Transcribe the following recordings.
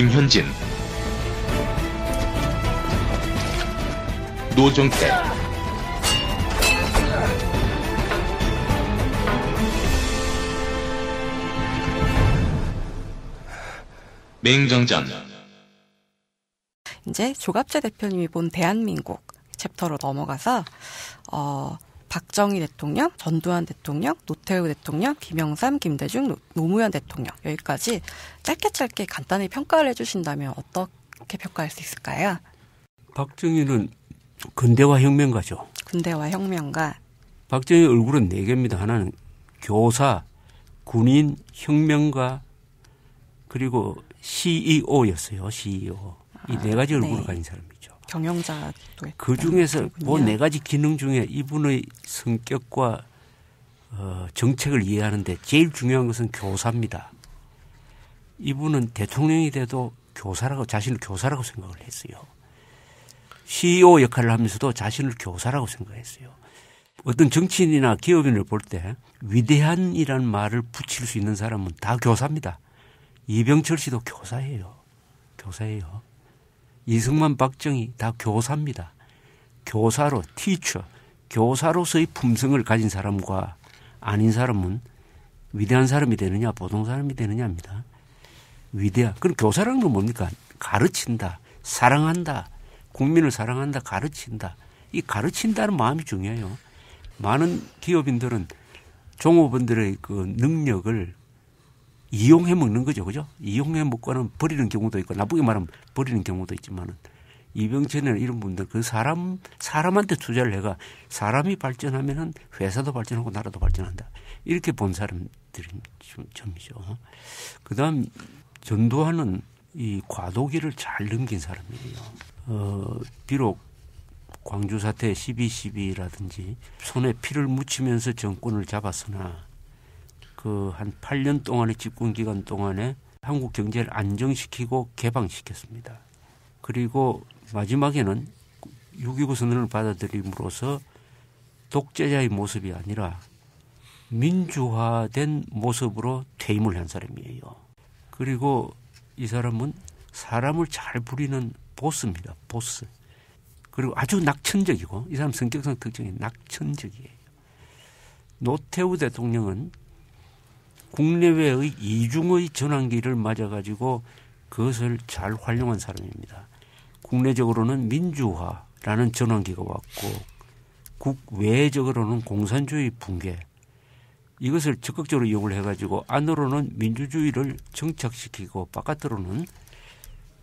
김현진 노정태 맹장전 이제 조갑재 대표님이 본 대한민국 챕터로 넘어가서 어, 박정희 대통령, 전두환 대통령, 노태우 대통령, 김영삼, 김대중, 노무현 대통령 여기까지 짧게 짧게 간단히 평가를 해주신다면 어떻게 평가할 수 있을까요? 박정희는 근대화 혁명가죠. 근대화 혁명가. 박정희 얼굴은 네 개입니다. 하나는 교사, 군인, 혁명가, 그리고 CEO였어요. CEO. 이네 아, 가지 얼굴을 네. 가진 사람. 경영자도 그 중에서 뭐 네 가지 기능 중에 이분의 성격과 어, 정책을 이해하는데 제일 중요한 것은 교사입니다. 이분은 대통령이 돼도 교사라고 자신을 교사라고 생각을 했어요. CEO 역할을 하면서도 자신을 교사라고 생각했어요. 어떤 정치인이나 기업인을 볼 때 위대한이라는 말을 붙일 수 있는 사람은 다 교사입니다. 이병철 씨도 교사예요. 교사예요. 이승만 박정희 다 교사입니다. 교사로 티처 교사로서의 품성을 가진 사람과 아닌 사람은 위대한 사람이 되느냐 보통 사람이 되느냐입니다. 위대한 그럼 교사라는 건 뭡니까? 가르친다, 사랑한다, 국민을 사랑한다, 가르친다. 이 가르친다는 마음이 중요해요. 많은 기업인들은 종업원들의 그 능력을 이용해 먹는 거죠. 그죠? 이용해 먹고는 버리는 경우도 있고 나쁘게 말하면 버리는 경우도 있지만은 이병천이나 이런 분들 그 사람 사람한테 투자를 해가 사람이 발전하면은 회사도 발전하고 나라도 발전한다 이렇게 본 사람들이 점이죠. 그다음 전두환은 이 과도기를 잘 넘긴 사람이에요. 어 비록 광주 사태 12.12라든지 손에 피를 묻히면서 정권을 잡았으나 그한 8년 동안의 집권 기간 동안에 한국 경제를 안정시키고 개방시켰습니다. 그리고 마지막에는 6.29 선언을 받아들임으로써 독재자의 모습이 아니라 민주화된 모습으로 퇴임을 한 사람이에요. 그리고 이 사람은 사람을 잘 부리는 보스입니다. 보스. 그리고 아주 낙천적이고 이 사람 성격상 특징이 낙천적이에요. 노태우 대통령은 국내외의 이중의 전환기를 맞아가지고 그것을 잘 활용한 사람입니다. 국내적으로는 민주화라는 전환기가 왔고 국외적으로는 공산주의 붕괴 이것을 적극적으로 이용을 해가지고 안으로는 민주주의를 정착시키고 바깥으로는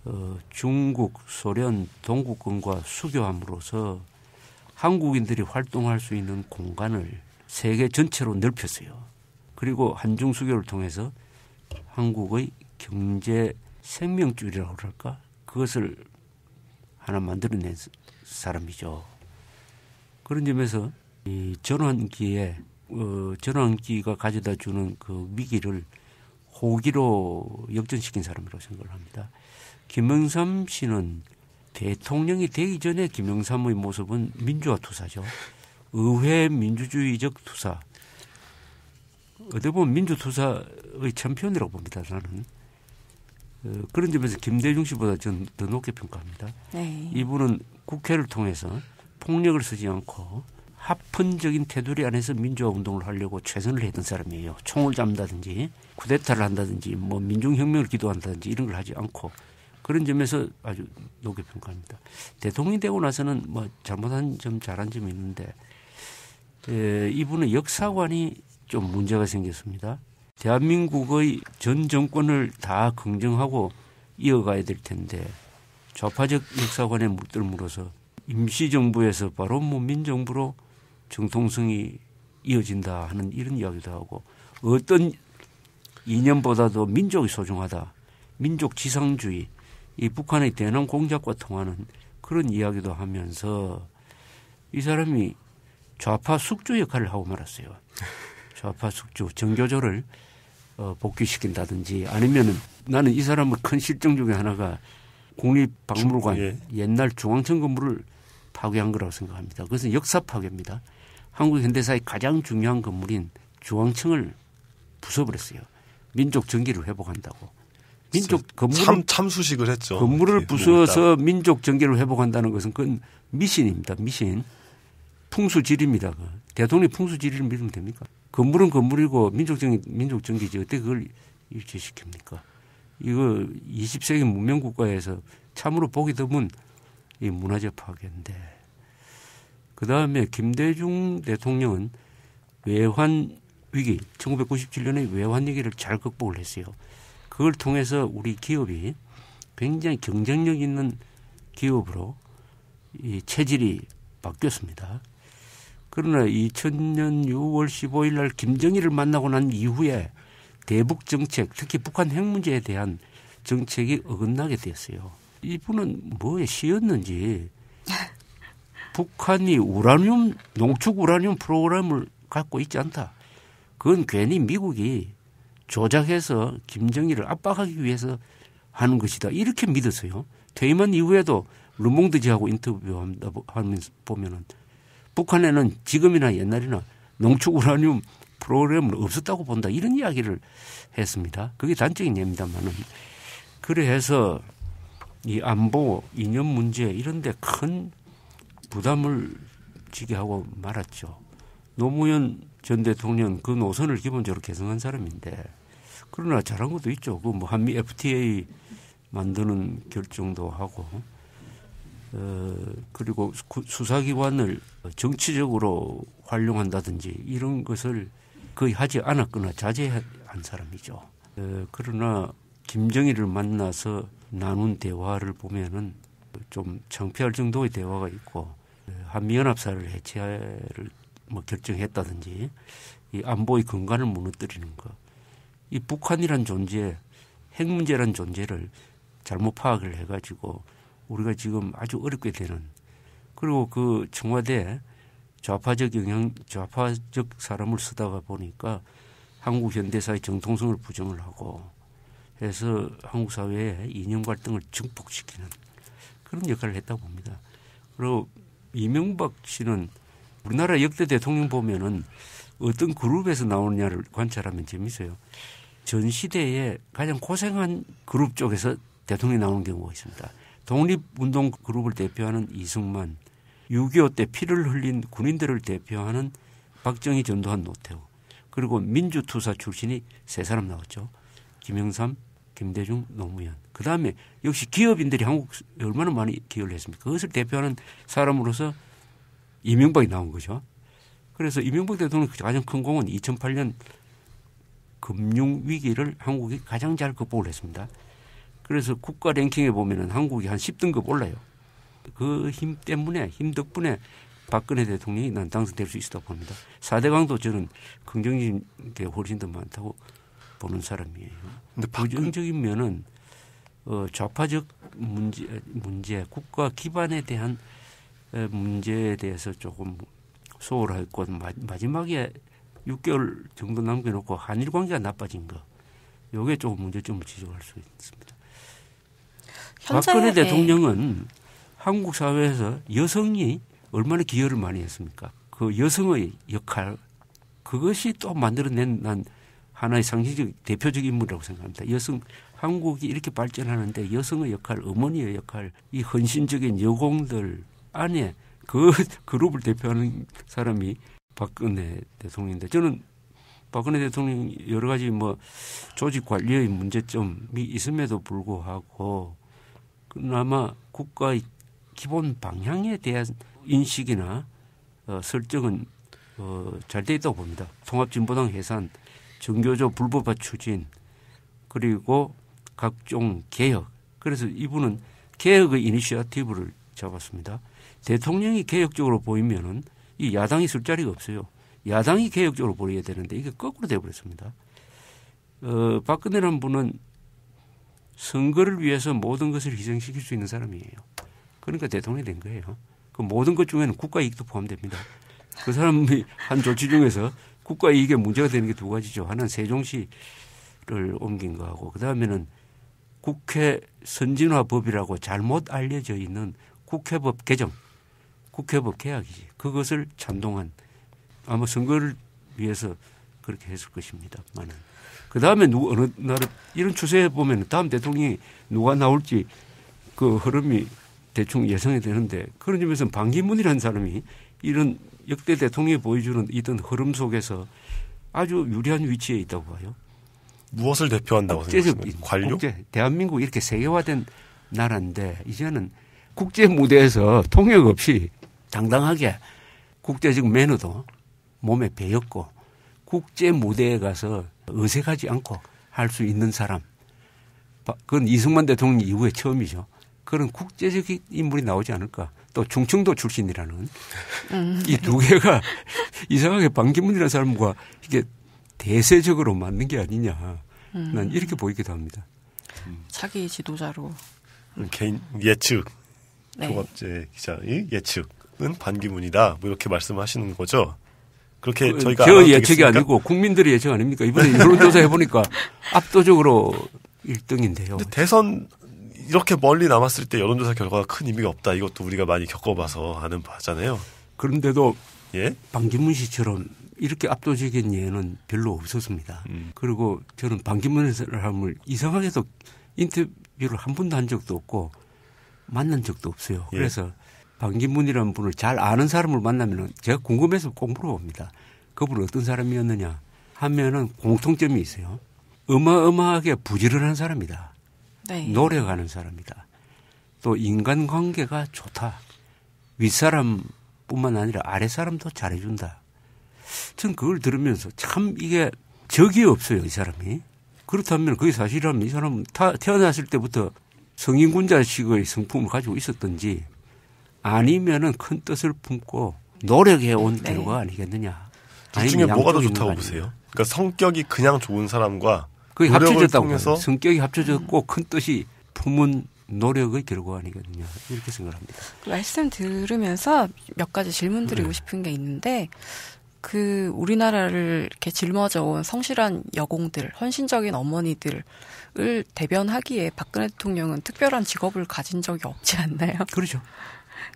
어, 중국, 소련, 동구권과 수교함으로써 한국인들이 활동할 수 있는 공간을 세계 전체로 넓혔어요. 그리고 한중 수교를 통해서 한국의 경제 생명줄이라고 그럴까 그것을 하나 만들어낸 사람이죠. 그런 점에서 이 전환기에 어, 전환기가 가져다 주는 그 위기를 호기로 역전시킨 사람이라고 생각을 합니다. 김영삼 씨는 대통령이 되기 전에 김영삼의 모습은 민주화 투사죠. 의회 민주주의적 투사. 어떻게 보면 민주투사의 챔피언이라고 봅니다. 저는. 어, 그런 점에서 김대중 씨보다 저는 더 높게 평가합니다. 네. 이분은 국회를 통해서 폭력을 쓰지 않고 합헌적인 테두리 안에서 민주화 운동을 하려고 최선을 했던 사람이에요. 총을 잡는다든지 쿠데타를 한다든지 뭐 민중혁명을 기도한다든지 이런 걸 하지 않고 그런 점에서 아주 높게 평가합니다. 대통령이 되고 나서는 뭐 잘못한 점 잘한 점이 있는데 에, 이분은 역사관이 좀 문제가 생겼습니다. 대한민국의 전 정권을 다 긍정하고 이어가야 될 텐데 좌파적 역사관에 물들물로서 임시정부에서 바로 뭐 민정부로 정통성이 이어진다 하는 이런 이야기도 하고 어떤 이념보다도 민족이 소중하다. 민족 지상주의. 이 북한의 대남 공작과 통하는 그런 이야기도 하면서 이 사람이 좌파 숙주 역할을 하고 말았어요. 좌파 숙주 정교조를 어, 복귀시킨다든지 아니면은 나는 이 사람의 큰 실정 중에 하나가 국립박물관 중, 예. 옛날 중앙청 건물을 파괴한 거라고 생각합니다. 그것은 역사 파괴입니다. 한국 현대사의 가장 중요한 건물인 중앙청을 부숴버렸어요. 민족 정기를 회복한다고. 민족 건물 참, 참수식을 했죠. 건물을 예, 부숴서 뭐, 민족 정기를 회복한다는 것은 그건 미신입니다. 미신. 풍수지리입니다 그 대통령 풍수지리를 믿으면 됩니까? 건물은 건물이고 민족적인 민족정기지 어떻게 그걸 일치시킵니까? 이거 20세기 문명국가에서 참으로 보기 드문 이 문화재 파괴인데 그 다음에 김대중 대통령은 외환 위기 1 9 9 7년에 외환 위기를 잘 극복을 했어요. 그걸 통해서 우리 기업이 굉장히 경쟁력 있는 기업으로 이 체질이 바뀌었습니다. 그러나 2000년 6월 15일 날 김정일을 만나고 난 이후에 대북 정책, 특히 북한 핵 문제에 대한 정책이 어긋나게 됐어요. 이분은 뭐에 씌었는지 북한이 우라늄 농축 우라늄 프로그램을 갖고 있지 않다. 그건 괜히 미국이 조작해서 김정일을 압박하기 위해서 하는 것이다. 이렇게 믿었어요. 퇴임한 이후에도 르몽드 지하고 인터뷰하면서 보면은 북한에는 지금이나 옛날이나 농축 우라늄 프로그램은 없었다고 본다 이런 이야기를 했습니다. 그게 단적인 예입니다만은 그래서 이 안보 이념 문제 이런데 큰 부담을 지게 하고 말았죠. 노무현 전 대통령 그 노선을 기본적으로 개선한 사람인데 그러나 잘한 것도 있죠. 그 뭐 한미 FTA 만드는 결정도 하고 어, 그리고 수사기관을 정치적으로 활용한다든지 이런 것을 거의 하지 않았거나 자제한 사람이죠. 어, 그러나 김정일을 만나서 나눈 대화를 보면은 좀 창피할 정도의 대화가 있고 어, 한미연합사를 해체를 뭐 결정했다든지 이 안보의 근간을 무너뜨리는 것, 이 북한이란 존재, 핵 문제란 존재를 잘못 파악을 해가지고 우리가 지금 아주 어렵게 되는 그리고 그 청와대 좌파적 영향 좌파적 사람을 쓰다가 보니까 한국 현대사의 정통성을 부정을 하고 해서 한국 사회의 이념 갈등을 증폭시키는 그런 역할을 했다고 봅니다. 그리고 이명박 씨는 우리나라 역대 대통령 보면은 어떤 그룹에서 나오느냐를 관찰하면 재밌어요. 전 시대에 가장 고생한 그룹 쪽에서 대통령이 나오는 경우가 있습니다. 독립운동 그룹을 대표하는 이승만, 6.25 때 피를 흘린 군인들을 대표하는 박정희 전두환 노태우, 그리고 민주투사 출신이 세 사람 나왔죠. 김영삼, 김대중, 노무현. 그 다음에 역시 기업인들이 한국 에 얼마나 많이 기여를 했습니까? 그것을 대표하는 사람으로서 이명박이 나온 거죠. 그래서 이명박 대통령 의 가장 큰 공은 2008년 금융 위기를 한국이 가장 잘 극복을 했습니다. 그래서 국가 랭킹에 보면은 한국이 한 10등급 올라요. 그 힘 때문에 힘 덕분에 박근혜 대통령이 난 당선될 수 있다고 봅니다. 4대 강도 저는 긍정적인 게 훨씬 더 많다고 보는 사람이에요. 근데 부정적인 면은 어, 좌파적 문제, 문제, 국가 기반에 대한 어, 문제에 대해서 조금 소홀했고 마지막에 6개월 정도 남겨놓고 한일 관계가 나빠진 거, 요게 조금 문제점을 지적할 수 있습니다. 박근혜 예. 대통령은 네. 한국 사회에서 여성이 얼마나 기여를 많이 했습니까? 그 여성의 역할 그것이 또 만들어낸 난 하나의 상징적 대표적 인물이라고 생각합니다. 여성 한국이 이렇게 발전하는데 여성의 역할, 어머니의 역할, 이 헌신적인 여공들 안에 그 그룹을 대표하는 사람이 박근혜 대통령인데 저는 박근혜 대통령 여러 가지 뭐 조직 관리의 문제점이 있음에도 불구하고 그나마 국가의 기본 방향에 대한 인식이나 어, 설정은 어, 잘돼 있다고 봅니다. 통합진보당 해산, 정교조 불법화 추진, 그리고 각종 개혁. 그래서 이분은 개혁의 이니셔티브를 잡았습니다. 대통령이 개혁적으로 보이면은 이 야당이 쓸 자리가 없어요. 야당이 개혁적으로 보여야 되는데 이게 거꾸로 돼버렸습니다. 어, 박근혜라 분은 선거를 위해서 모든 것을 희생시킬 수 있는 사람이에요. 그러니까 대통령이 된 거예요. 그 모든 것 중에는 국가 이익도 포함됩니다. 그 사람이 한 조치 중에서 국가 이익에 문제가 되는 게 두 가지죠. 하나는 세종시를 옮긴 거하고 그 다음에는 국회 선진화법이라고 잘못 알려져 있는 국회법 개정, 국회법 개혁이지. 그것을 찬동한 아마 선거를 위해서 그렇게 했을 것입니다. 많은. 그 다음에 누구 어느 날 이런 추세에 보면 다음 대통령이 누가 나올지 그 흐름이 대충 예상이 되는데 그런 점에서 반기문이라는 사람이 이런 역대 대통령이 보여주는 이런 흐름 속에서 아주 유리한 위치에 있다고 봐요. 무엇을 대표한다고 생각하십니까? 관료? 국제, 대한민국 이렇게 세계화된 나라인데 이제는 국제 무대에서 통역 없이 당당하게 국제적 매너도 몸에 배였고 국제 무대에 가서 어색하지 않고 할 수 있는 사람. 그건 이승만 대통령 이후에 처음이죠. 그런 국제적인 인물이 나오지 않을까. 또 중청도 출신이라는 음. 이두 개가 이상하게 반기문이라는 사람과 이게 대세적으로 맞는 게 아니냐. 음. 난 이렇게 보이기도 합니다. 차기 지도자로. 음, 개인 예측. 네. 조갑제 기자의 예측은 반기문이다. 뭐 이렇게 말씀하시는 거죠. 그렇게 그, 저희가 저 예측이 아니고 국민들의 예측 아닙니까? 이번에 여론조사 해보니까 압도적으로 1등인데요. 대선 이렇게 멀리 남았을 때 여론조사 결과가 큰 의미가 없다. 이것도 우리가 많이 겪어봐서 아는 바잖아요. 그런데도 예? 반기문 씨처럼 이렇게 압도적인 예는 별로 없었습니다. 음. 그리고 저는 반기문 사람을 이상하게도 인터뷰를 한 번도 한 적도 없고 만난 적도 없어요. 예. 그래서 방기문이라는 분을 잘 아는 사람을 만나면 제가 궁금해서 꼭 물어봅니다. 그분 어떤 사람이었느냐 하면은 공통점이 있어요. 어마어마하게 부지런한 사람이다. 네. 노력하는 사람이다. 또 인간관계가 좋다. 윗사람뿐만 아니라 아랫사람도 잘해준다. 전 그걸 들으면서 참 이게 적이 없어요, 이 사람이. 그렇다면 그게 사실이라면 이 사람은 태어났을 때부터 성인군자식의 성품을 가지고 있었던지 아니면은 큰 뜻을 품고 노력해 온 결과 네. 아니겠느냐. 둘 중에 뭐가 더 좋다고 보세요? 그러니까 성격이 그냥 좋은 사람과 그게 합쳐졌다고 해서 성격이 합쳐졌고 음. 큰 뜻이 품은 노력의 결과 아니겠느냐 이렇게 생각합니다. 그 말씀 들으면서 몇 가지 질문 드리고 네. 싶은 게 있는데 그 우리나라를 이렇게 짊어져 온 성실한 여공들, 헌신적인 어머니들을 대변하기에 박근혜 대통령은 특별한 직업을 가진 적이 없지 않나요? 그렇죠.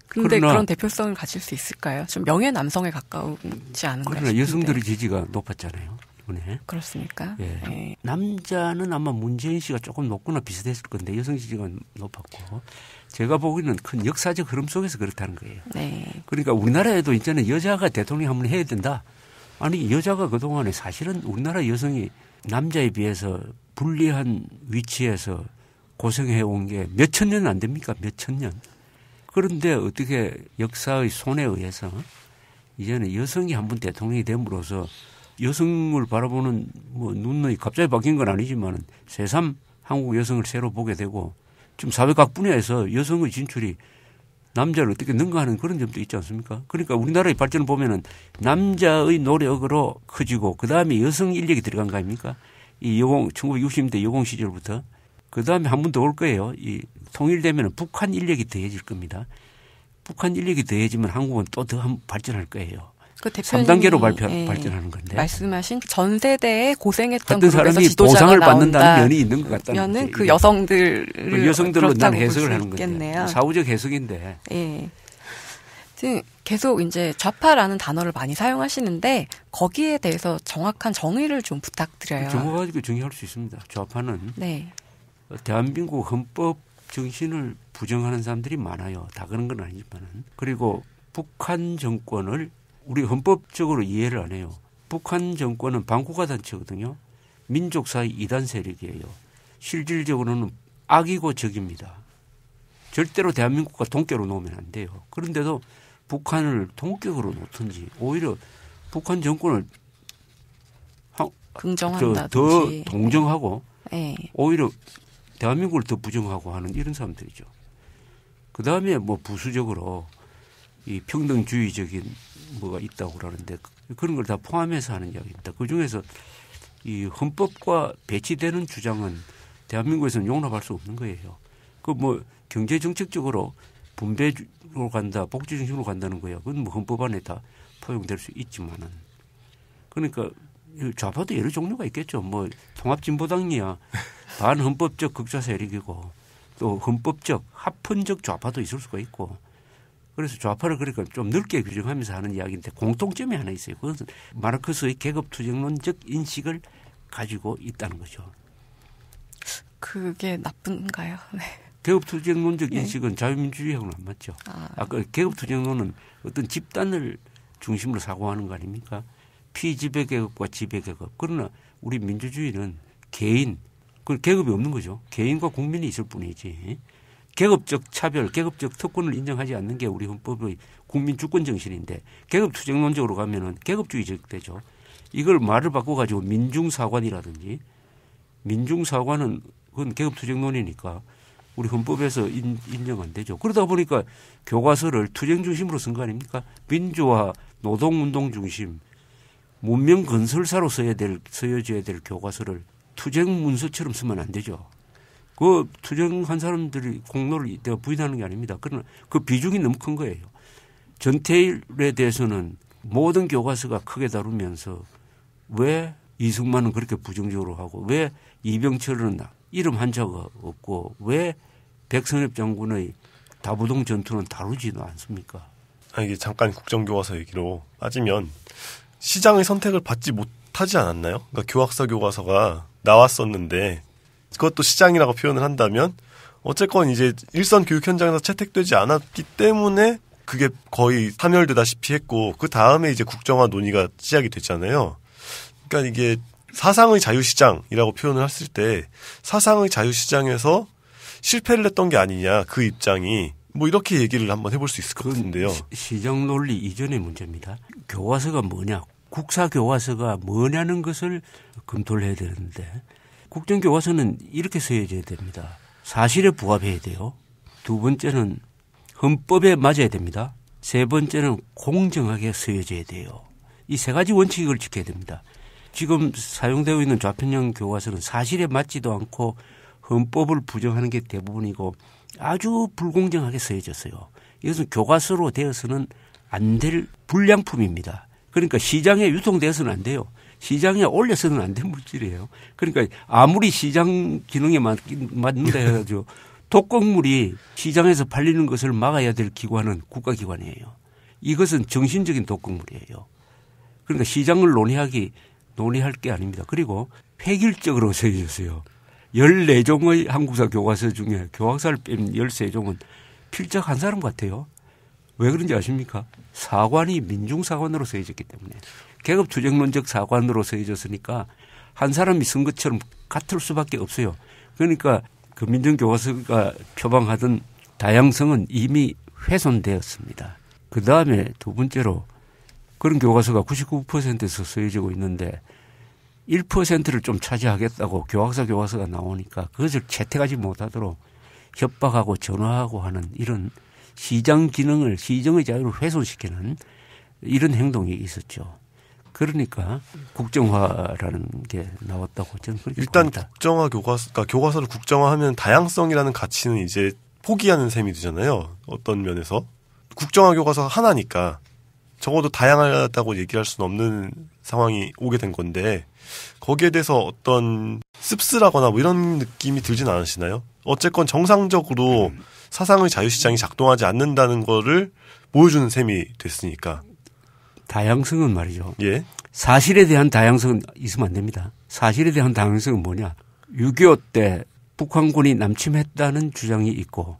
근데 그러나, 그런 대표성을 가질 수 있을까요? 좀 명예 남성에 가까우지 않은가 그러나 여성들의 지지가 높았잖아요. 이번에. 그렇습니까? 예. 네. 남자는 아마 문재인 씨가 조금 높거나 비슷했을 건데 여성 지지가 높았고 제가 보기에는 큰 역사적 흐름 속에서 그렇다는 거예요. 네. 그러니까 우리나라에도 이제는 여자가 대통령 한번 해야 된다. 아니 여자가 그동안에 사실은 우리나라 여성이 남자에 비해서 불리한 위치에서 고생해 온 게 몇천년 안 됩니까? 몇천 년. 그런데 어떻게 역사의 손에 의해서 이제는 여성이 한번 대통령이 됨으로써 여성을 바라보는 뭐 눈이 갑자기 바뀐 건 아니지만 새삼 한국 여성을 새로 보게 되고 지금 사회각 분야에서 여성의 진출이 남자를 어떻게 능가하는 그런 점도 있지 않습니까? 그러니까 우리나라의 발전을 보면은 남자의 노력으로 커지고 그 다음에 여성 인력이 들어간 거 아닙니까? 이 여공 1960년대 여공 시절부터 그 다음에 한번더올 거예요. 이 통일되면 북한 인력이 더해질 겁니다. 북한 인력이 더해지면 한국은 또더 발전할 거예요. 그 3단계로 발표, 예, 발전하는 건데. 말씀하신 전 세대에 고생했던 어떤 사람이 보상을 받는다는 면이 있는 것 같다는 그 여성들 그 여성들로 난 해석을 하는 거죠. 사후적 해석인데. 예. 계속 이제 좌파라는 단어를 많이 사용하시는데 거기에 대해서 정확한 정의를 좀 부탁드려요. 정확하게 정의할 수 있습니다. 좌파는 네. 대한민국 헌법 정신을 부정하는 사람들이 많아요. 다 그런 건 아니지만은. 그리고 북한 정권을 우리 헌법적으로 이해를 안 해요. 북한 정권은 방국가 단체거든요. 민족사의 이단 세력이에요. 실질적으로는 악이고 적입니다. 절대로 대한민국과 동격으로 놓으면 안 돼요. 그런데도 북한을 동격으로 놓든지 오히려 북한 정권을 긍정한다든지 더 동정하고 네. 오히려 대한민국을 더 부정하고 하는 이런 사람들이죠. 그 다음에 뭐 부수적으로 이 평등주의적인 뭐가 있다고 그러는데 그런 걸 다 포함해서 하는 이야기입니다. 그 중에서 이 헌법과 배치되는 주장은 대한민국에서는 용납할 수 없는 거예요. 그 뭐 경제 정책적으로 분배로 간다, 복지 중심으로 간다는 거야. 그건 뭐 헌법 안에 다 포용될 수 있지만은 그러니까 좌파도 여러 종류가 있겠죠. 뭐 통합진보당이야. 반헌법적 극좌 세력이고 또 헌법적 합헌적 좌파도 있을 수가 있고 그래서 좌파를 그러니까 좀 넓게 규정하면서 하는 이야기인데 공통점이 하나 있어요. 그것은 마르크스의 계급투쟁론적 인식을 가지고 있다는 거죠. 그게 나쁜가요? 네. 계급투쟁론적 예. 인식은 자유민주주의하고는 안 맞죠. 아, 아까 계급투쟁론은 어떤 집단을 중심으로 사고하는 거 아닙니까? 피지배계급과 지배계급. 그러나 우리 민주주의는 개인, 그 계급이 없는 거죠. 개인과 국민이 있을 뿐이지. 계급적 차별, 계급적 특권을 인정하지 않는 게 우리 헌법의 국민 주권 정신인데 계급 투쟁론적으로 가면은 계급주의적 되죠. 이걸 말을 바꿔 가지고 민중사관이라든지 민중사관은 그건 계급 투쟁론이니까 우리 헌법에서 인, 정안 되죠. 그러다 보니까 교과서를 투쟁 중심으로 쓴 거 아닙니까? 민주화 노동운동 중심 문명 건설사로 써야 될 써야 여져될 교과서를 투쟁 문서처럼 쓰면 안 되죠. 그 투쟁한 사람들이 공로를 내가 부인하는 게 아닙니다. 그러나 그 비중이 너무 큰 거예요. 전태일에 대해서는 모든 교과서가 크게 다루면서 왜 이승만은 그렇게 부정적으로 하고 왜 이병철은 이름 한자가 없고 왜 백선엽 장군의 다부동 전투는 다루지도 않습니까? 아, 이게 잠깐 국정교과서 얘기로 빠지면 시장의 선택을 받지 못하지 않았나요? 그러니까 교학사 교과서가 나왔었는데 그것도 시장이라고 표현을 한다면 어쨌건 이제 일선 교육 현장에서 채택되지 않았기 때문에 그게 거의 파멸되다시피 했고 그 다음에 이제 국정화 논의가 시작이 됐잖아요. 그러니까 이게 사상의 자유시장이라고 표현을 했을 때 사상의 자유시장에서 실패를 했던 게 아니냐 그 입장이 뭐 이렇게 얘기를 한번 해볼 수 있을 것 같은데요. 시장 논리 이전의 문제입니다. 교과서가 뭐냐 국사교과서가 뭐냐는 것을 검토를 해야 되는데 국정교과서는 이렇게 써야 됩니다. 사실에 부합해야 돼요. 두 번째는 헌법에 맞아야 됩니다. 세 번째는 공정하게 쓰여져야 돼요. 이 세 가지 원칙을 지켜야 됩니다. 지금 사용되고 있는 좌편형 교과서는 사실에 맞지도 않고 헌법을 부정하는 게 대부분이고 아주 불공정하게 쓰여졌어요. 이것은 교과서로 되어서는 안 될 불량품입니다. 그러니까 시장에 유통돼서는 안 돼요. 시장에 올려서는 안 된 물질이에요. 그러니까 아무리 시장 기능에 맞, 는다 네. 해가지고 독극물이 시장에서 팔리는 것을 막아야 될 기관은 국가기관이에요. 이것은 정신적인 독극물이에요. 그러니까 시장을 논의하기 논의할 게 아닙니다. 그리고 획일적으로 세워주세요 14종의 한국사 교과서 중에 교학사를 뺀 13종은 필적 한 사람 같아요. 왜 그런지 아십니까? 사관이 민중사관으로 쓰여졌기 때문에 계급투쟁론적 사관으로 쓰여졌으니까 한 사람이 쓴 것처럼 같을 수밖에 없어요. 그러니까 그민중교과서가 표방하던 다양성은 이미 훼손되었습니다. 그 다음에 두 번째로 그런 교과서가 99%에서 쓰여지고 있는데 1%를 좀 차지하겠다고 교학사 교과서가 나오니까 그것을 채택하지 못하도록 협박하고 전화하고 하는 이런 시장 기능을 시정의 자유를 훼손시키는 이런 행동이 있었죠. 그러니까 국정화라는 게 나왔다고 저는 그렇게 일단 봅니다. 국정화 교과서 그러니까 교과서를 국정화하면 다양성이라는 가치는 이제 포기하는 셈이 되잖아요. 어떤 면에서 국정화 교과서 하나니까 적어도 다양하다고 얘기할 수는 없는 상황이 오게 된 건데 거기에 대해서 어떤 씁쓸하거나 뭐 이런 느낌이 들진 않으시나요? 어쨌건 정상적으로 음. 사상의 자유시장이 작동하지 않는다는 거를 보여주는 셈이 됐으니까. 다양성은 말이죠. 예. 사실에 대한 다양성은 있으면 안 됩니다. 사실에 대한 다양성은 뭐냐. 6.25 때 북한군이 남침했다는 주장이 있고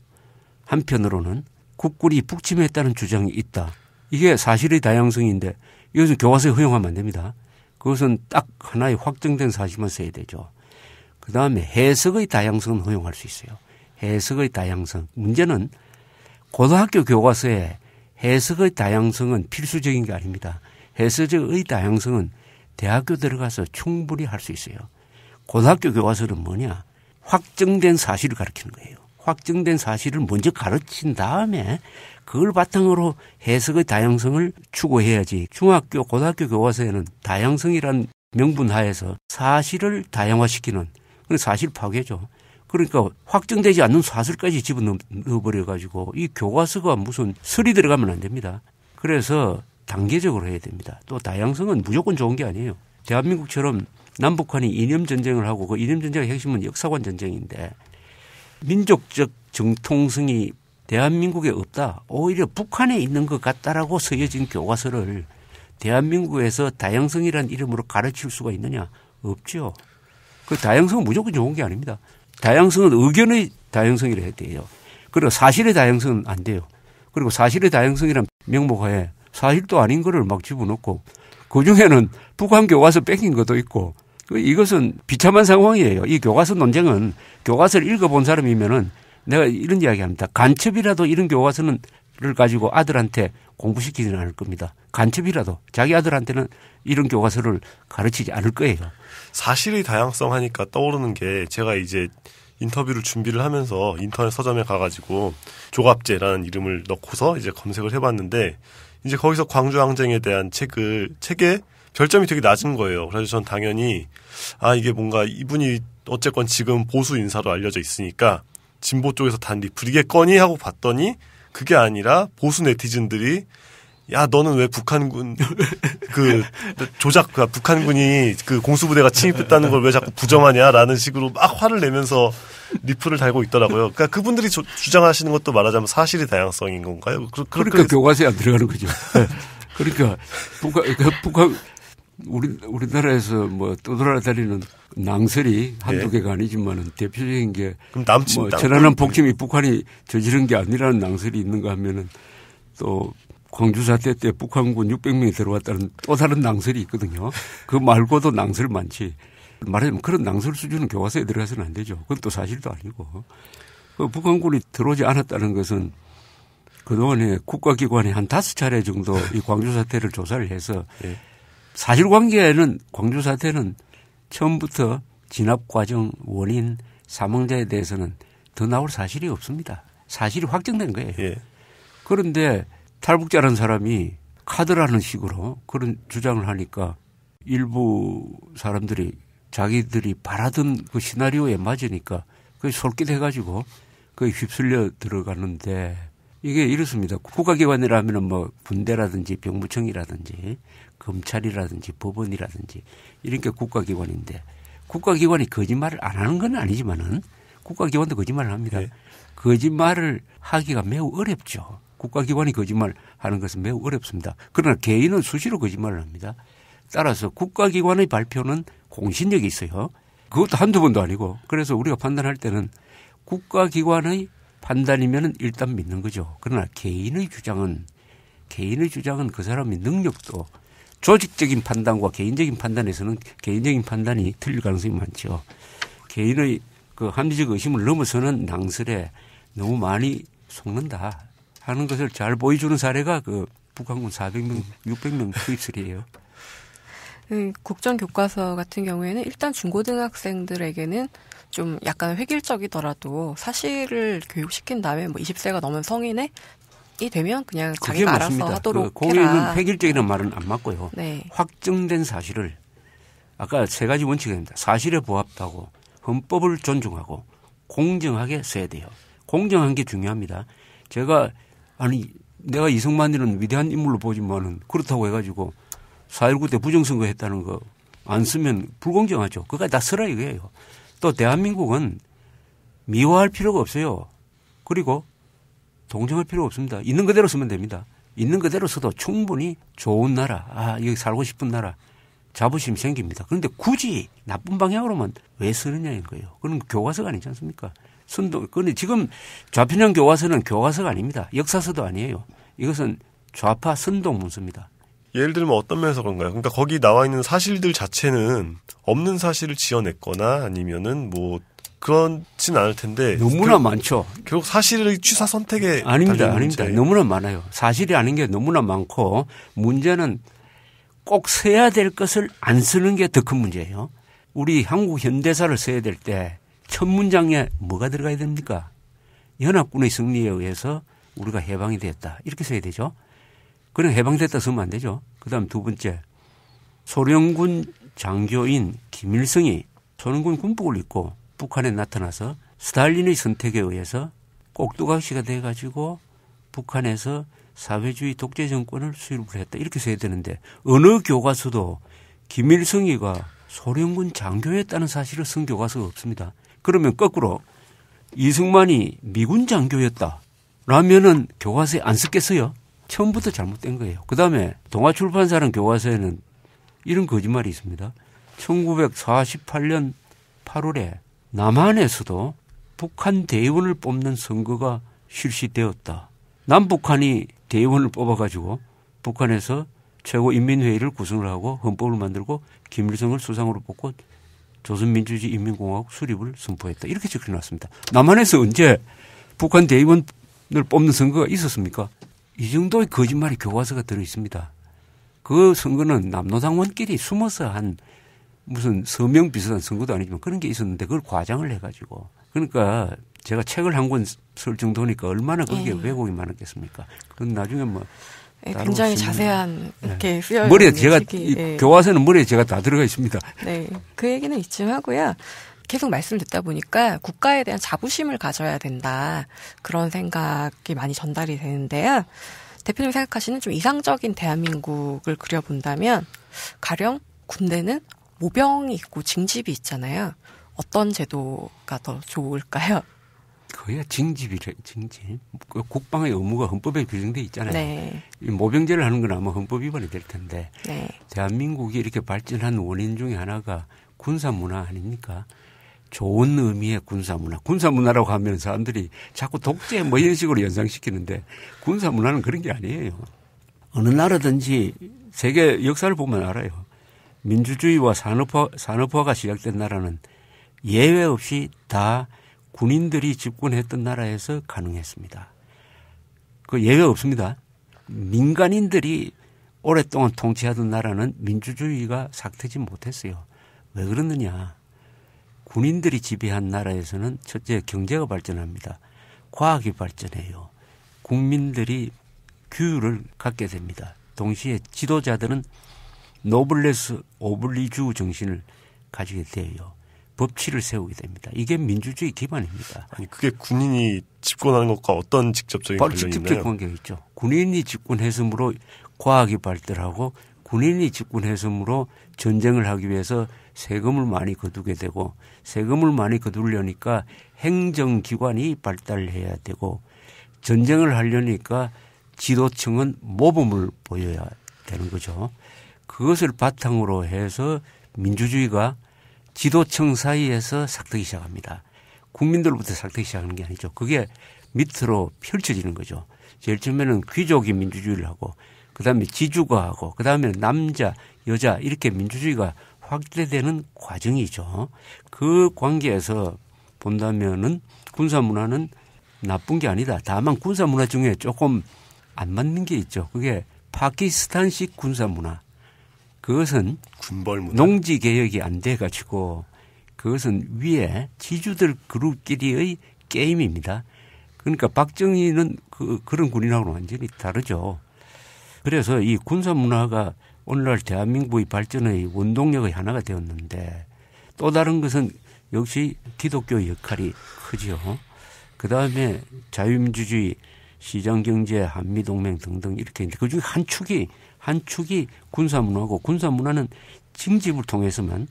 한편으로는 국군이 북침했다는 주장이 있다. 이게 사실의 다양성인데 이것은 교과서에 허용하면 안 됩니다. 그것은 딱 하나의 확정된 사실만 써야 되죠. 그 다음에 해석의 다양성은 허용할 수 있어요. 해석의 다양성. 문제는 고등학교 교과서에 해석의 다양성은 필수적인 게 아닙니다. 해석의 다양성은 대학교 들어가서 충분히 할 수 있어요. 고등학교 교과서는 뭐냐? 확정된 사실을 가르치는 거예요. 확정된 사실을 먼저 가르친 다음에 그걸 바탕으로 해석의 다양성을 추구해야지. 중학교, 고등학교 교과서에는 다양성이란 명분 하에서 사실을 다양화시키는 사실 파괴죠. 그러니까 확정되지 않는 사설까지 집어넣어버려 가지고 이 교과서가 무슨 설이 들어가면 안 됩니다. 그래서 단계적으로 해야 됩니다. 또 다양성은 무조건 좋은 게 아니에요. 대한민국처럼 남북한이 이념 전쟁을 하고 그 이념 전쟁의 핵심은 역사관 전쟁인데 민족적 정통성이 대한민국에 없다. 오히려 북한에 있는 것 같다라고 쓰여진 교과서를 대한민국에서 다양성이라는 이름으로 가르칠 수가 있느냐? 없죠. 그 다양성은 무조건 좋은 게 아닙니다. 다양성은 의견의 다양성이라 해야 돼요. 그리고 사실의 다양성은 안 돼요. 그리고 사실의 다양성이란 명목하에 사실도 아닌 거를 막 집어넣고 그 중에는 북한 교과서 뺏긴 것도 있고 그 이것은 비참한 상황이에요. 이 교과서 논쟁은 교과서를 읽어본 사람이면은 내가 이런 이야기 합니다. 간첩이라도 이런 교과서는 를 가지고 아들한테 공부시키지는 않을 겁니다. 간첩이라도 자기 아들한테는 이런 교과서를 가르치지 않을 거예요. 사실의 다양성 하니까 떠오르는 게 제가 이제 인터뷰를 준비를 하면서 인터넷 서점에 가가지고 조갑제라는 이름을 넣고서 이제 검색을 해봤는데 이제 거기서 광주항쟁에 대한 책을 책에 별점이 되게 낮은 거예요. 그래서 전 당연히 아 이게 뭔가 이분이 어쨌건 지금 보수 인사로 알려져 있으니까 진보 쪽에서 단리 부리겠거니 하고 봤더니 그게 아니라 보수 네티즌들이 야 너는 왜 북한군 그 조작 그 북한군이 그 공수부대가 침입했다는 걸 왜 자꾸 부정하냐라는 식으로 막 화를 내면서 리플을 달고 있더라고요. 그러니까 그분들이 조, 주장하시는 것도 말하자면 사실의 다양성인 건가요? 그, 그, 그러니까 교과서에 안 들어가는 거죠. 네. 그러니까 북한, 그러니까 북한 우리, 우리나라에서 뭐 떠돌아다니는 낭설이 예. 한두 예. 개가 아니지만은 대표적인 게. 그럼 남친. 뭐 전라남 북침이 북한이 저지른 게 아니라는 낭설이 있는가 하면은 또 광주 사태 때 북한군 600명이 들어왔다는 또 다른 낭설이 있거든요. 그 말고도 낭설 많지. 말하자면 그런 낭설 수준은 교과서에 들어가서는 안 되죠. 그건 또 사실도 아니고. 그 북한군이 들어오지 않았다는 것은 그동안에 국가기관이 한 다섯 차례 정도 이 광주 사태를 조사를 해서 예. 사실관계는 광주 사태는 처음부터 진압 과정 원인 사망자에 대해서는 더 나올 사실이 없습니다. 사실이 확정된 거예요. 예. 그런데 탈북자라는 사람이 카드라는 식으로 그런 주장을 하니까 일부 사람들이 자기들이 바라던 그 시나리오에 맞으니까 그게 솔깃해가지고 그게 휩쓸려 들어가는데 이게 이렇습니다. 국가기관이라면 뭐 군대라든지 병무청이라든지 검찰이라든지 법원이라든지 이런 게 국가기관인데 국가기관이 거짓말을 안 하는 건 아니지만은 국가기관도 거짓말을 합니다. 네. 거짓말을 하기가 매우 어렵죠. 국가기관이 거짓말 하는 것은 매우 어렵습니다. 그러나 개인은 수시로 거짓말을 합니다. 따라서 국가기관의 발표는 공신력이 있어요. 그것도 한두 번도 아니고 그래서 우리가 판단할 때는 국가기관의 판단이면 일단 믿는 거죠. 그러나 개인의 주장은 개인의 주장은 그 사람의 능력도 조직적인 판단과 개인적인 판단에서는 개인적인 판단이 틀릴 가능성이 많죠. 개인의 그 합리적 의심을 넘어서는 낭설에 너무 많이 속는다 하는 것을 잘 보여주는 사례가 그 북한군 400명, 600명 투입설이에요. 음, 국정 교과서 같은 경우에는 일단 중고등학생들에게는 좀 약간 획일적이더라도 사실을 교육시킨 다음에 뭐 20세가 넘은 성인의 되면 그냥 자기가 알아 맞습니다. 하도록 그, 거기에 있는 획일적이라는 네. 말은 안 맞고요. 네. 확정된 사실을 아까 세 가지 원칙입니다 사실에 부합하고 헌법을 존중하고 공정하게 써야 돼요. 공정한 게 중요합니다. 제가 아니 내가 이승만이라는 위대한 인물로 보지만은 그렇다고 해가지고 4.19 때 부정선거 했다는 거 안 쓰면 불공정하죠. 그거 다 쓰라 이거예요. 또 대한민국은 미워할 필요가 없어요. 그리고 동정할 필요 없습니다. 있는 그대로 쓰면 됩니다. 있는 그대로 써도 충분히 좋은 나라, 아, 여기 살고 싶은 나라, 자부심이 생깁니다. 그런데 굳이 나쁜 방향으로만 왜 쓰느냐인 거예요. 그럼 교과서가 아니지 않습니까? 순도, 그런데 지금 좌편향 교과서는 교과서가 아닙니다. 역사서도 아니에요. 이것은 좌파 선동 문서입니다. 예를 들면 어떤 면에서 그런가요? 그러니까 거기 나와 있는 사실들 자체는 없는 사실을 지어냈거나 아니면은 뭐 그렇진 않을 텐데 너무나 결국, 많죠. 결국 사실을 취사 선택에 아닙니다, 아닙니다. 너무나 많아요. 사실이 아닌 게 너무나 많고 문제는 꼭 써야 될 것을 안 쓰는 게 더 큰 문제예요. 우리 한국 현대사를 써야 될 때 첫 문장에 뭐가 들어가야 됩니까? 연합군의 승리에 의해서 우리가 해방이 되었다 이렇게 써야 되죠. 그냥 해방됐다 쓰면 안 되죠. 그다음 두 번째 소련군 장교인 김일성이 소련군 군복을 입고 북한에 나타나서 스탈린의 선택에 의해서 꼭두각시가 돼가지고 북한에서 사회주의 독재 정권을 수립을 했다 이렇게 써야 되는데 어느 교과서도 김일성이가 소련군 장교였다는 사실을 쓴 교과서가 없습니다. 그러면 거꾸로 이승만이 미군 장교였다 라면은 교과서에 안 썼겠어요? 처음부터 잘못된 거예요. 그 다음에 동아출판사는 교과서에는 이런 거짓말이 있습니다. 1948년 8월에 남한에서도 북한 대의원을 뽑는 선거가 실시되었다. 남북한이 대의원을 뽑아가지고 북한에서 최고인민회의를 구성을 하고 헌법을 만들고 김일성을 수상으로 뽑고 조선민주주의 인민공화국 수립을 선포했다. 이렇게 적혀놨습니다. 남한에서 언제 북한 대의원을 뽑는 선거가 있었습니까? 이 정도의 거짓말이 교과서가 들어있습니다. 그 선거는 남노당원끼리 숨어서 한 무슨 서명 비슷한 선거도 아니지만 그런 게 있었는데 그걸 과장을 해가지고 그러니까 제가 책을 한 권 쓸 정도니까 얼마나 그게 예. 왜곡이 많았겠습니까? 그건 나중에 뭐 예, 네, 굉장히 자세한 이렇게 네. 수열 머리에 제가 이교화서는 예. 머리에 제가 다 들어가 있습니다. 네, 그 얘기는 이쯤 하고요. 계속 말씀 을 듣다 보니까 국가에 대한 자부심을 가져야 된다 그런 생각이 많이 전달이 되는데요. 대표님 생각하시는 좀 이상적인 대한민국을 그려본다면 가령 군대는 모병이 있고 징집이 있잖아요. 어떤 제도가 더 좋을까요? 그야 징집이래 징집 그 국방의 의무가 헌법에 규정돼 있잖아요. 네. 모병제를 하는 건 아마 헌법 위반이 될 텐데 네. 대한민국이 이렇게 발전한 원인 중에 하나가 군사 문화 아닙니까? 좋은 의미의 군사 문화. 군사 문화라고 하면 사람들이 자꾸 독재 뭐 이런 식으로 연상시키는데 군사 문화는 그런 게 아니에요. 어느 나라든지 세계 역사를 보면 알아요. 민주주의와 산업화, 산업화가 시작된 나라는 예외 없이 다 군인들이 집권했던 나라에서 가능했습니다. 그 예외 없습니다. 민간인들이 오랫동안 통치하던 나라는 민주주의가 삭퇴지 못했어요. 왜 그러느냐. 군인들이 지배한 나라에서는 첫째 경제가 발전합니다. 과학이 발전해요. 국민들이 규율을 갖게 됩니다. 동시에 지도자들은 노블레스 오블리주 정신을 가지게 돼요. 법치를 세우게 됩니다. 이게 민주주의 기반입니다. 아니 그게 군인이 집권하는 것과 어떤 직접적인 바로 직접적 관계가 있죠. 군인이 집권해서므로 과학이 발달하고 군인이 집권해서므로 전쟁을 하기 위해서 세금을 많이 거두게 되고 세금을 많이 거두려니까 행정기관이 발달해야 되고 전쟁을 하려니까 지도층은 모범을 보여야 되는 거죠. 그것을 바탕으로 해서 민주주의가 지도층 사이에서 삭트기 시작합니다. 국민들로부터 삭트기 시작하는 게 아니죠. 그게 밑으로 펼쳐지는 거죠. 제일 처음에는 귀족이 민주주의를 하고 그다음에 지주가 하고 그다음에 남자, 여자 이렇게 민주주의가 확대되는 과정이죠. 그 관계에서 본다면은 군사 문화는 나쁜 게 아니다. 다만 군사 문화 중에 조금 안 맞는 게 있죠. 그게 파키스탄식 군사 문화. 그것은 군벌 농지 개혁이 안 돼 가지고 그것은 위에 지주들 그룹끼리의 게임입니다. 그러니까 박정희는 그, 그런 군인하고는 완전히 다르죠. 그래서 이 군사 문화가 오늘날 대한민국의 발전의 원동력의 하나가 되었는데 또 다른 것은 역시 기독교의 역할이 크죠그 다음에 자유민주주의, 시장경제, 한미동맹 등등 이렇게 있는데 그중에 한 축이 한 축이 군사문화고 군사문화는 징집을 통해서만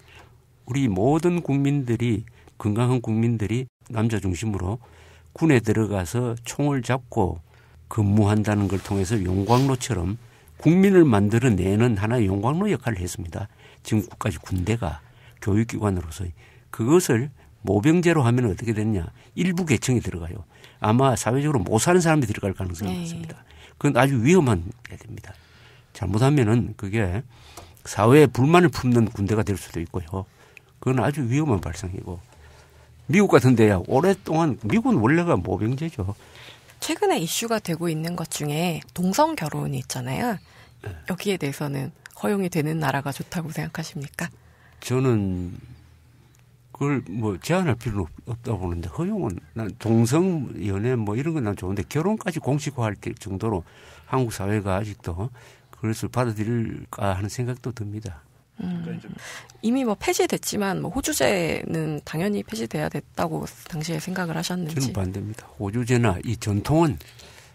우리 모든 국민들이 건강한 국민들이 남자 중심으로 군에 들어가서 총을 잡고 근무한다는 걸 통해서 용광로처럼 국민을 만들어내는 하나의 용광로 역할을 했습니다. 지금까지 군대가 교육기관으로서 그것을 모병제로 하면 어떻게 되느냐. 일부 계층이 들어가요. 아마 사회적으로 못 사는 사람이 들어갈 가능성이 네. 많습니다. 그건 아주 위험한 게 됩니다. 잘못하면은 그게 사회에 불만을 품는 군대가 될 수도 있고요. 그건 아주 위험한 발상이고 미국 같은 데야 오랫동안 미국은 원래가 모병제죠. 최근에 이슈가 되고 있는 것 중에 동성 결혼이 있잖아요. 네. 여기에 대해서는 허용이 되는 나라가 좋다고 생각하십니까? 저는 그걸 뭐 제한할 필요는 없, 다고 보는데 허용은 난 동성 연애 뭐 이런 건 난 좋은데 결혼까지 공식화할 정도로 한국 사회가 아직도 그것을 받아들일까 하는 생각도 듭니다. 음. 이미 뭐 폐지됐지만 뭐 호주제는 당연히 폐지돼야 됐다고 당시에 생각을 하셨는지 저는 반대입니다. 호주제나 이 전통은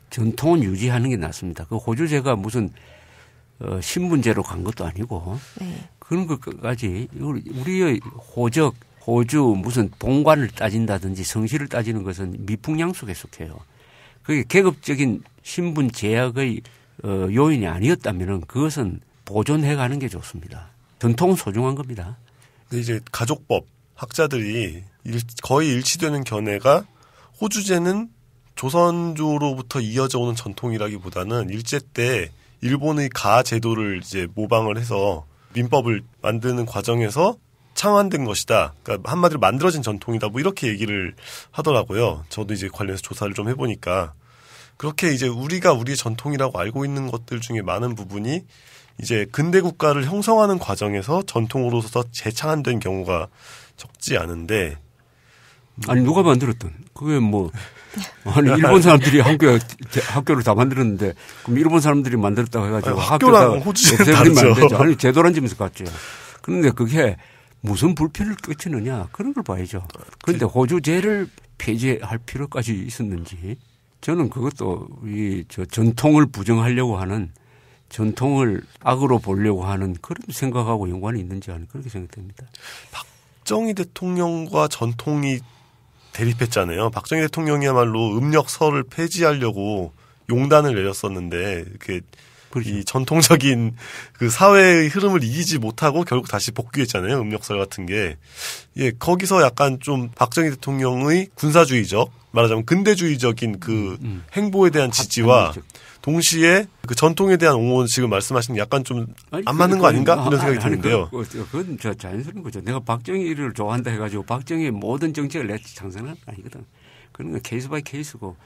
전통은 유지하는 게 낫습니다. 그 호주제가 무슨 어, 신분제로 간 것도 아니고 네. 그런 것까지 우리의 호적 호주 무슨 봉관을 따진다든지 성실을 따지는 것은 미풍양속에 속해요. 그게 계급적인 신분 제약의 어, 요인이 아니었다면 그것은 보존해 가는 게 좋습니다. 전통은 소중한 겁니다. 근데 이제 가족법 학자들이 일, 거의 일치되는 견해가 호주제는 조선조로부터 이어져 오는 전통이라기보다는 일제 때 일본의 가 제도를 이제 모방을 해서 민법을 만드는 과정에서 창안된 것이다. 그러니까 한마디로 만들어진 전통이다. 뭐 이렇게 얘기를 하더라고요. 저도 이제 관련해서 조사를 좀 해보니까 그렇게 이제 우리가 우리 전통이라고 알고 있는 것들 중에 많은 부분이 이제 근대 국가를 형성하는 과정에서 전통으로서 재창한된 경우가 적지 않은데 아니 누가 만들었던 그게 뭐 아니 일본 사람들이 학교 학교를 다 만들었는데 그럼 일본 사람들이 만들었다고 해가지고 학교랑 호주제는 뭐 다르죠 아니 제도란지면서 같죠 그런데 그게 무슨 불편을 끼치느냐 그런 걸 봐야죠 그런데 그 호주제를 폐지할 필요까지 있었는지 저는 그것도 이 저 전통을 부정하려고 하는 전통을 악으로 보려고 하는 그런 생각하고 연관이 있는지 하는 그렇게 생각됩니다. 박정희 대통령과 전통이 대립했잖아요. 박정희 대통령이야말로 음력설을 폐지하려고 용단을 내렸었는데 그 그렇죠. 이 전통적인 그 사회의 흐름을 이기지 못하고 결국 다시 복귀했잖아요. 음력설 같은 게. 예, 거기서 약간 좀 박정희 대통령의 군사주의적, 말하자면 근대주의적인 그 음, 음. 음. 행보에 대한 아, 지지와 동시에 그 전통에 대한 옹호는 지금 말씀하신 약간 좀 안 맞는 거 아닌가 이런 생각이 아, 아니, 드는데요. 어, 어, 그건 저 자연스러운 거죠. 내가 박정희를 좋아한다 해가지고 박정희의 모든 정책을 내 장사는 아니거든. 그런 건 케이스 바이 케이스고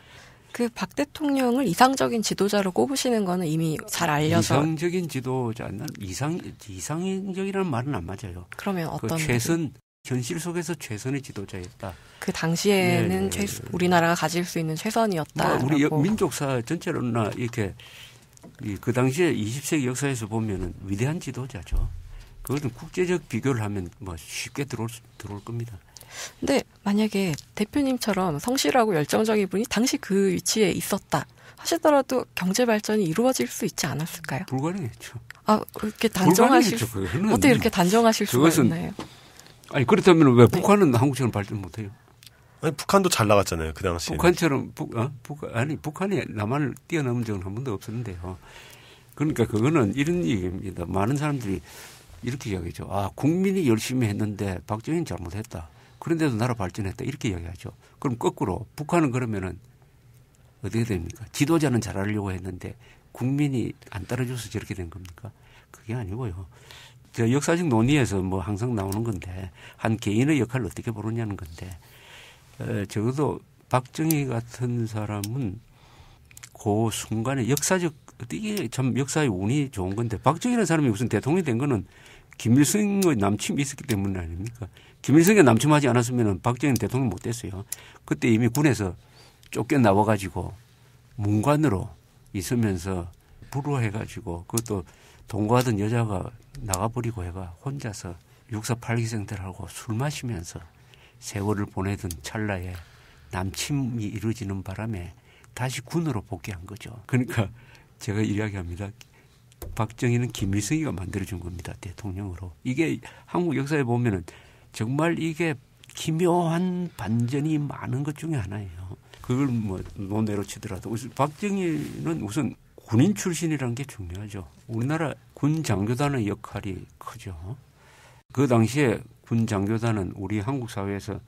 그박 대통령을 이상적인 지도자로 꼽으시는 거는 이미 잘 알려서 이상적인 지도자는 이상 이상적이라는 말은 안 맞아요. 그러면 그 어떤 그 최선 현실 속에서 최선의 지도자였다. 그 당시에는 네, 최소, 우리나라가 가질 수 있는 최선이었다. 뭐 우리 민족사 전체로나 이렇게 그 당시에 20세기 역사에서 보면은 위대한 지도자죠. 그것은 국제적 비교를 하면 뭐 쉽게 들어올, 들어올 겁니다. 근데 만약에 대표님처럼 성실하고 열정적인 분이 당시 그 위치에 있었다 하시더라도 경제 발전이 이루어질 수 있지 않았을까요? 불가능했죠. 아 이렇게 단정하실 수, 어떻게 이렇게 단정하실 수가 있나요? 아니 그렇다면 왜 네. 북한은 네. 한국처럼 발전 못해요? 아니 북한도 잘 나갔잖아요 그당시 북한처럼 북, 어? 북 아니 북한이 남한을 뛰어넘은 적은 한 번도 없었는데요. 그러니까 그거는 이런 얘기입니다. 많은 사람들이 이렇게 이야기죠. 아 국민이 열심히 했는데 박정희는 잘못했다. 그런데도 나라 발전했다 이렇게 이야기하죠. 그럼 거꾸로 북한은 그러면은 어떻게 됩니까? 지도자는 잘하려고 했는데 국민이 안 따라줘서 저렇게 된 겁니까? 그게 아니고요. 저 역사적 논의에서 뭐 항상 나오는 건데 한 개인의 역할을 어떻게 보느냐는 건데 에, 어, 적어도 박정희 같은 사람은 그 순간에 역사적 이게 참 역사의 운이 좋은 건데 박정희라는 사람이 무슨 대통령이 된 거는 김일성의 남침이 있었기 때문 아닙니까? 김일성이 남침하지 않았으면 박정희 대통령 못 됐어요. 그때 이미 군에서 쫓겨나와 가지고 문관으로 있으면서 불호해 가지고 그것도 동거하던 여자가 나가버리고 해가 혼자서 6 4 8기생들하고술 마시면서 세월을 보내던 찰나에 남침이 이루어지는 바람에 다시 군으로 복귀한 거죠. 그러니까 제가 이야기합니다. 박정희는 김일성이가 만들어준 겁니다. 대통령으로. 이게 한국 역사에 보면은 정말 이게 기묘한 반전이 많은 것 중에 하나예요. 그걸 뭐 논외로 치더라도 박정희는 우선 군인 출신이라는 게 중요하죠. 우리나라 군 장교단의 역할이 크죠. 그 당시에 군 장교단은 우리 한국 사회에서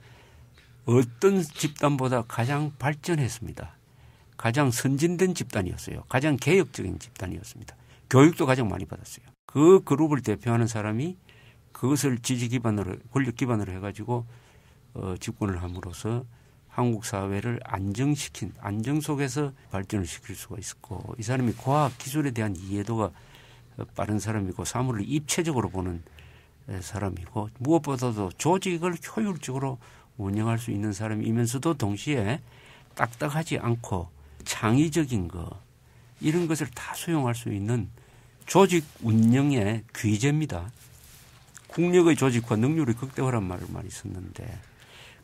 어떤 집단보다 가장 발전했습니다. 가장 선진된 집단이었어요. 가장 개혁적인 집단이었습니다. 교육도 가장 많이 받았어요. 그 그룹을 대표하는 사람이 그것을 지지 기반으로 권력 기반으로 해가지고 어, 집권을 함으로써 한국 사회를 안정시킨 안정 속에서 발전을 시킬 수가 있었고 이 사람이 과학 기술에 대한 이해도가 빠른 사람이고 사물을 입체적으로 보는 사람이고 무엇보다도 조직을 효율적으로 운영할 수 있는 사람이면서도 동시에 딱딱하지 않고 창의적인 거 이런 것을 다 수용할 수 있는 조직 운영의 귀재입니다. 국력의 조직화 능률의 극대화란 말을 많이 썼는데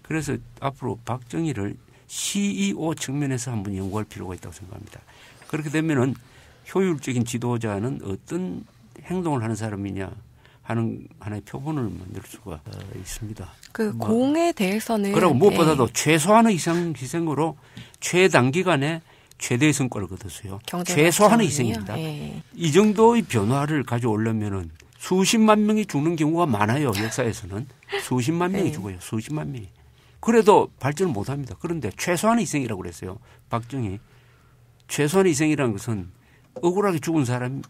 그래서 앞으로 박정희를 CEO 측면에서 한번 연구할 필요가 있다고 생각합니다. 그렇게 되면은 효율적인 지도자는 어떤 행동을 하는 사람이냐 하는 하나의 표본을 만들 수가 있습니다. 그뭐 공에 대해서는 그리고 무엇보다도 네. 최소한의 이상 희생으로 최단기간에 최대의 성과를 거뒀어요. 최소한의 희생입니다. 네. 이 정도의 변화를 가져오려면은 수십만 명이 죽는 경우가 많아요. 아. 역사에서는 수십만 명이 네. 죽어요. 수십만 명이. 그래도 발전을 못 합니다. 그런데 최소한의 희생이라고 그랬어요. 박정희. 최소한의 희생이라는 것은 억울하게 죽은 사람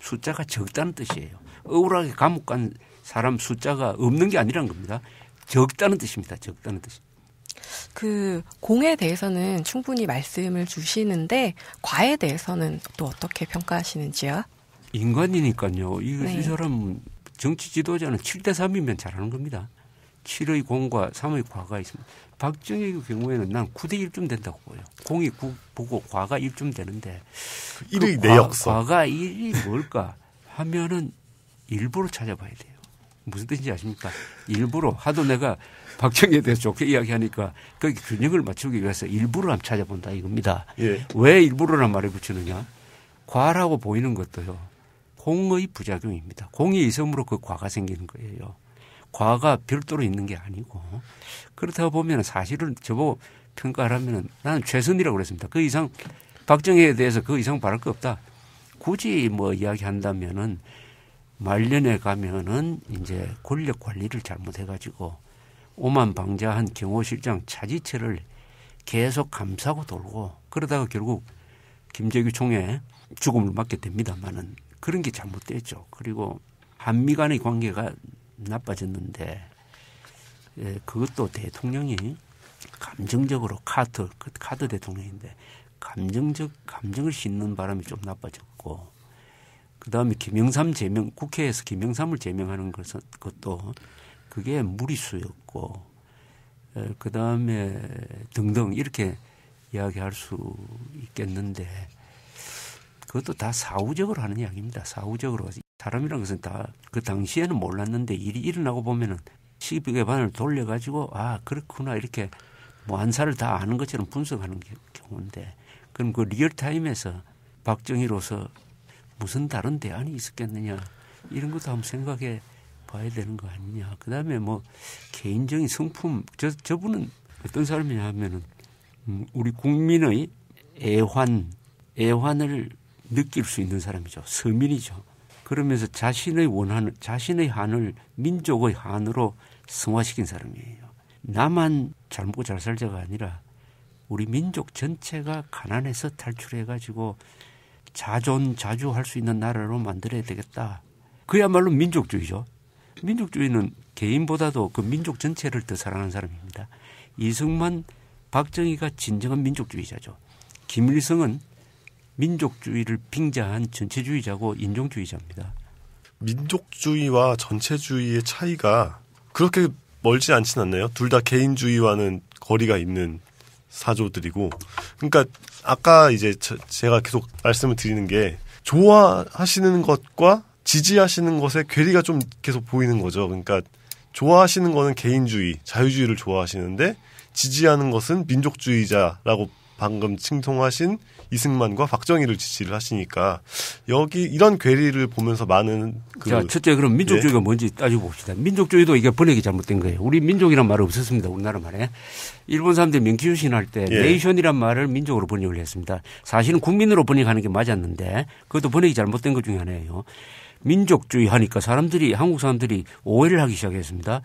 숫자가 적다는 뜻이에요. 억울하게 감옥 간 사람 숫자가 없는 게 아니란 겁니다. 적다는 뜻입니다. 적다는 뜻. 그 공에 대해서는 충분히 말씀을 주시는데 과에 대해서는 또 어떻게 평가하시는지요? 인간이니까요. 이, 네. 이 사람 정치 지도자는 7대 3이면 잘하는 겁니다. 7의 공과 3의 과가 있습니다. 박정희의 경우에는 난 9대 1쯤 된다고 보여요. 공이 구, 보고 과가 1쯤 되는데 1의 그, 그 내역서. 과가 1이 뭘까 하면은 일부러 찾아봐야 돼요. 무슨 뜻인지 아십니까? 일부러 하도 내가 박정희에 대해서 좋게 이야기하니까 거기 균형을 맞추기 위해서 일부러 한번 찾아본다 이겁니다. 예. 왜 일부러란 말을 붙이느냐? 과라고 보이는 것도요. 공의 부작용입니다. 공이 이섬으로 그 과가 생기는 거예요. 과가 별도로 있는 게 아니고 그렇다 고 보면 사실은 저보고 평가를하면 나는 최선이라고 그랬습니다. 그 이상 박정희에 대해서 그 이상 바랄 거 없다. 굳이 뭐 이야기한다면은 말년에 가면은 이제 권력 관리를 잘못해가지고 오만 방자한 경호실장 차지철을 계속 감싸고 돌고 그러다가 결국 김재규 총에 죽음을 맞게 됩니다만은 그런 게 잘못됐죠. 그리고 한미 간의 관계가 나빠졌는데 예, 그것도 대통령이 감정적으로 카트 카드 대통령인데 감정적 감정을 싣는 바람이 좀 나빠졌고 그다음에 김영삼 제명 국회에서 김영삼을 제명하는 것은 것도 그게 무리수였고 에, 어, 그다음에 등등 이렇게 이야기할 수 있겠는데 그것도 다 사후적으로 하는 이야기입니다. 사후적으로. 사람이라는 것은 다 그 당시에는 몰랐는데 일이 일어나고 보면은 시계반을 돌려가지고 아, 그렇구나. 이렇게 뭐 안사를 다 아는 것처럼 분석하는 경우인데 그럼 그 리얼타임에서 박정희로서 무슨 다른 대안이 있었겠느냐 이런 것도 한번 생각해 봐야 되는 거 아니냐. 그 다음에 뭐 개인적인 성품 저, 저분은 어떤 사람이냐 하면은 음, 우리 국민의 애환, 애환을 느낄 수 있는 사람이죠. 서민이죠. 그러면서 자신의 원한을, 자신의 한을 민족의 한으로 승화시킨 사람이에요. 나만 잘 먹고 잘 살자가 아니라 우리 민족 전체가 가난에서 탈출해가지고 자존, 자주할 수 있는 나라로 만들어야 되겠다. 그야말로 민족주의죠. 민족주의는 개인보다도 그 민족 전체를 더 사랑하는 사람입니다. 이승만, 박정희가 진정한 민족주의자죠. 김일성은 민족주의를 빙자한 전체주의자고 인종주의자입니다. 민족주의와 전체주의의 차이가 그렇게 멀지 않진 않나요? 둘 다 개인주의와는 거리가 있는 사조들이고. 그러니까 아까 이제 제가 계속 말씀을 드리는 게 좋아하시는 것과 지지하시는 것의 괴리가 좀 계속 보이는 거죠. 그러니까 좋아하시는 거는 개인주의, 자유주의를 좋아하시는데 지지하는 것은 민족주의자라고 방금 칭송하신 이승만과 박정희를 지지를 하시니까 여기 이런 괴리를 보면서 많은 그 자, 첫째 그럼 예. 민족주의가 예. 뭔지 따지고 봅시다. 민족주의도 이게 번역이 잘못된 거예요. 우리 민족이란 말이 없었습니다. 우리나라 말에. 일본 사람들이 명키유신 할때 예. 네이션이란 말을 민족으로 번역을 했습니다. 사실은 국민으로 번역하는 게 맞았는데 그것도 번역이 잘못된 것 중에 하나예요. 민족주의 하니까 사람들이 한국 사람들이 오해를 하기 시작했습니다.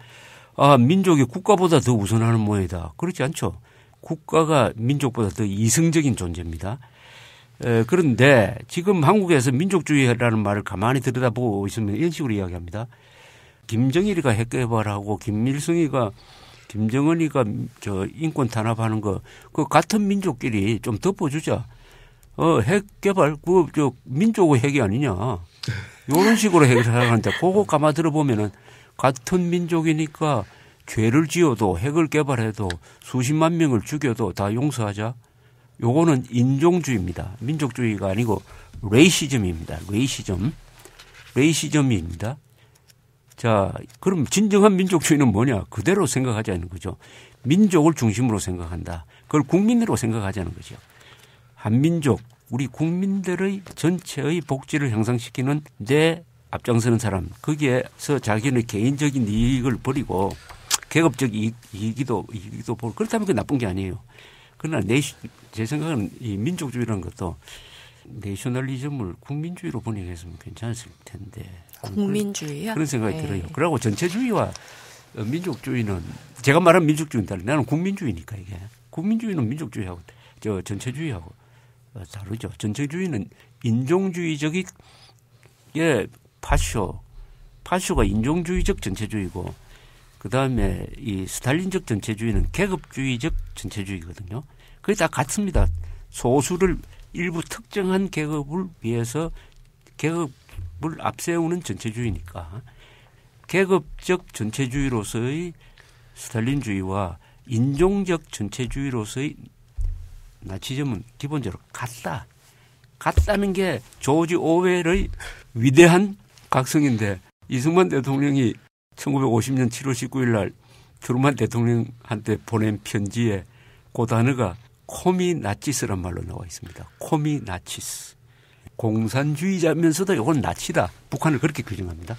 아, 민족이 국가보다 더 우선하는 모양이다. 그렇지 않죠. 국가가 민족보다 더이승적인 존재입니다. 에, 그런데 지금 한국에서 민족주의라는 말을 가만히 들여다보고 있으면 이런 식으로 이야기합니다. 김정일이가 핵개발하고 김일성이가 김정은이가 저 인권 탄압하는 거그 같은 민족끼리 좀 덮어주자. 어, 핵 개발, 그, 저, 민족의 핵이 아니냐. 요런 식으로 핵을 하는데, 그거 가마 들어보면은, 같은 민족이니까 죄를 지어도 핵을 개발해도 수십만 명을 죽여도 다 용서하자. 요거는 인종주의입니다. 민족주의가 아니고 레이시즘입니다. 레이시즘. 레이시즘입니다. 자, 그럼 진정한 민족주의는 뭐냐? 그대로 생각하자는 거죠. 민족을 중심으로 생각한다. 그걸 국민으로 생각하자는 거죠. 한민족, 우리 국민들의 전체의 복지를 향상시키는 데 앞장서는 사람, 거기에서 자기의 개인적인 이익을 버리고 계급적 이익, 이기도 이익도 보고 그렇다면 그게 나쁜 게 아니에요. 그러나 내, 제 생각은 이 민족주의라는 것도 내셔널리즘을 국민주의로 번역했으면 괜찮았을 텐데. 국민주의야? 그런 생각이 네. 들어요. 그리고 전체주의와 민족주의는 제가 말한 민족주의는 달라. 나는 국민주의니까 이게. 국민주의는 민족주의하고 저 전체주의하고 다르죠. 전체주의는 인종주의적이게 파쇼 파쇼가 인종주의적 전체주의고 그 다음에 이 스탈린적 전체주의는 계급주의적 전체주의거든요. 그게 다 같습니다. 소수를 일부 특정한 계급을 위해서 계급을 앞세우는 전체주의니까 계급적 전체주의로서의 스탈린주의와 인종적 전체주의로서의 나치즘은 기본적으로 같다. 같다는 게 조지 오웰의 위대한 각성인데 이승만 대통령이 1950년 7월 19일 날조르만 대통령한테 보낸 편지에 그 단어가 코미 나치스란 말로 나와 있습니다. 코미 나치스. 공산주의자면서도 이건 나치다. 북한을 그렇게 규정합니다.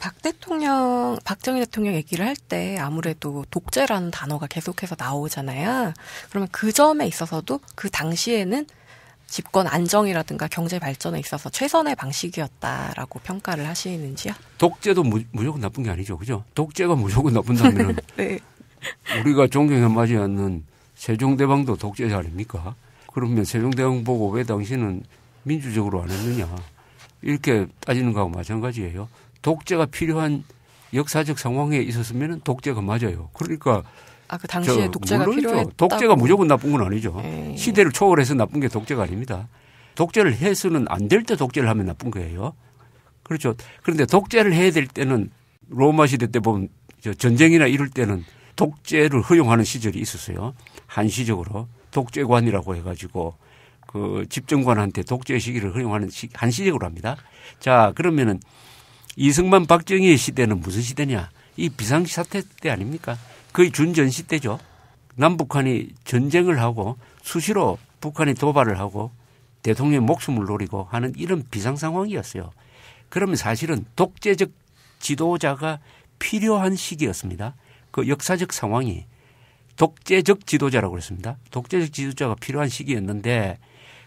박 대통령, 박정희 대통령 얘기를 할 때 아무래도 독재라는 단어가 계속해서 나오잖아요. 그러면 그 점에 있어서도 그 당시에는 집권 안정이라든가 경제 발전에 있어서 최선의 방식이었다라고 평가를 하시는지요? 독재도 무, 조건 나쁜 게 아니죠, 그죠? 독재가 무조건 나쁜다면 네. 우리가 존경에 맞지 않는 세종대왕도 독재자 아닙니까? 그러면 세종대왕 보고 왜 당신은 민주적으로 안 했느냐 이렇게 따지는 거하고 마찬가지예요. 독재가 필요한 역사적 상황에 있었으면 독재가 맞아요. 그러니까 아, 그 당시에 독재가 필요했 독재가 무조건 나쁜 건 아니죠. 에이. 예. 시대를 초월해서 나쁜 게 독재가 아닙니다. 독재를 해서는 안 될 때 독재를 하면 나쁜 거예요. 그렇죠. 그런데 독재를 해야 될 때는 로마 시대 때 보면 전쟁이나 이럴 때는 독재를 허용하는 시절이 있었어요. 한시적으로 독재관이라고 해가지고 그 집정관한테 독재 시기를 허용하는 시, 한시적으로 합니다. 자 그러면은 이승만 박정희의 시대는 무슨 시대냐? 이 비상시 사태 때 아닙니까? 거의 준전시 때죠. 남북한이 전쟁을 하고 수시로 북한이 도발을 하고 대통령의 목숨을 노리고 하는 이런 비상 상황이었어요. 그러면 사실은 독재적 지도자가 필요한 시기였습니다. 그 역사적 상황이 독재적 지도자라고 그랬습니다. 독재적 지도자가 필요한 시기였는데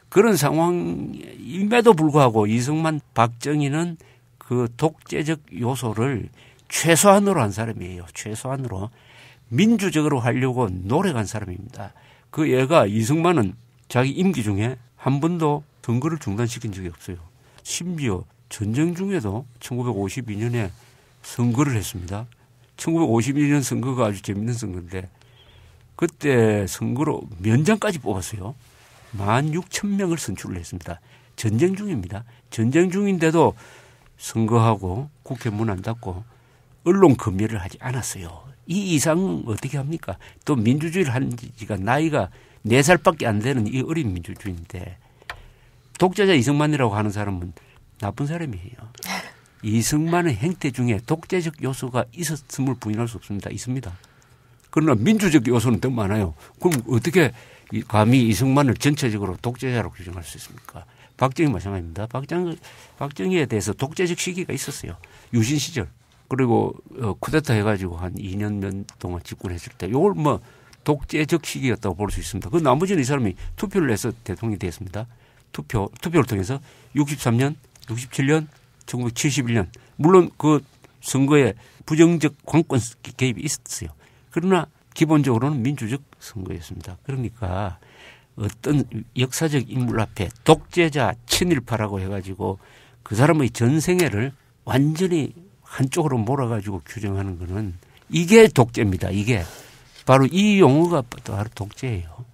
그런 상황임에도 불구하고 이승만 박정희는 그 독재적 요소를 최소한으로 한 사람이에요. 최소한으로. 민주적으로 하려고 노력한 사람입니다. 그 애가 이승만은 자기 임기 중에 한 번도 선거를 중단시킨 적이 없어요. 심지어 전쟁 중에도 1952년에 선거를 했습니다. 1952년 선거가 아주 재밌는 선거인데 그때 선거로 면장까지 뽑았어요. 16,000명을 선출을 했습니다. 전쟁 중입니다. 전쟁 중인데도 선거하고 국회 문 안 닫고 언론 검열을 하지 않았어요. 이 이상 어떻게 합니까? 또 민주주의를 한 지가 나이가 4살밖에 안 되는 이 어린 민주주의인데 독재자 이승만이라고 하는 사람은 나쁜 사람이에요. 이승만의 행태 중에 독재적 요소가 있었음을 부인할 수 없습니다. 있습니다. 그러나 민주적 요소는 더 많아요. 그럼 어떻게 감히 이승만을 전체적으로 독재자로 규정할 수 있습니까? 박정희 마찬가지입니다. 박정, 박정희에 대해서 독재적 시기가 있었어요. 유신 시절. 그리고 어, 쿠데타 해가지고 한 2년 몇 동안 집권했을 때이걸뭐 독재적 시기였다고 볼 수 있습니다. 그 나머지는 이 사람이 투표를 해서 대통령이 되었습니다. 투표 투표를 통해서 63년, 67년, 1971년 물론 그 선거에 부정적 관권 개입이 있었어요. 그러나 기본적으로는 민주적 선거였습니다. 그러니까 어떤 역사적 인물 앞에 독재자 친일파라고 해가지고 그 사람의 전생애를 완전히 한쪽으로 몰아가지고 규정하는 거는 이게 독재입니다. 이게 바로 이 용어가 바로 독재예요.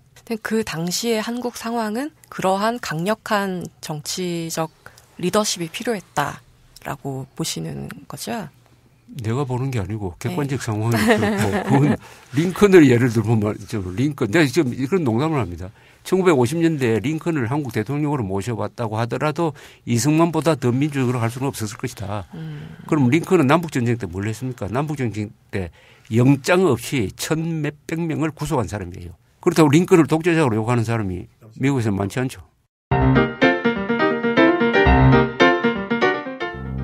그 당시의 한국 상황은 그러한 강력한 정치적 리더십이 필요했다라고 보시는 거죠? 내가 보는 게 아니고 네. 객관적 네. 상황이 그렇고 그건 링컨을 예를 들면 말이죠. 링컨 내가 지금 이런 농담을 합니다. 1950년대 에 링컨을 한국 대통령으로 모셔왔다고 하더라도 이승만보다 더 민주적으로 할 수는 없었을 것이다. 음. 그럼 링컨은 남북전쟁 때 뭘 했습니까? 남북전쟁 때 영장 없이 천 몇 백 명을 구속한 사람이에요. 그렇다고 링컨을 독재자로 요구하는 사람이 미국에서 많지 않죠.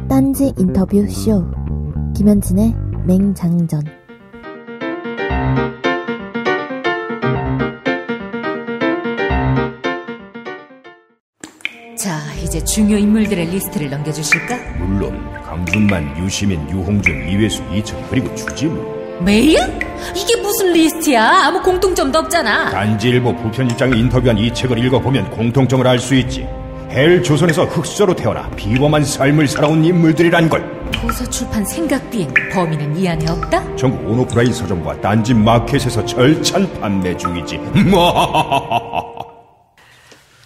딴지 인터뷰 쇼 김현진의 맹장전 자, 이제 중요 인물들의 리스트를 넘겨주실까? 물론 강준만, 유시민, 유홍준, 이회수, 이철 그리고 주지무 메이 이게 무슨 리스트야? 아무 공통점도 없잖아 단지일보 부편일장에 인터뷰한 이 책을 읽어보면 공통점을 알 수 있지 헬 조선에서 흑수저로 태어나 비범한 삶을 살아온 인물들이란 걸. 도서 출판 생각 비엔 범인은 이 안에 없다? 전국 온오프라인 서점과 단지 마켓에서 절찬 판매 중이지. 뭐?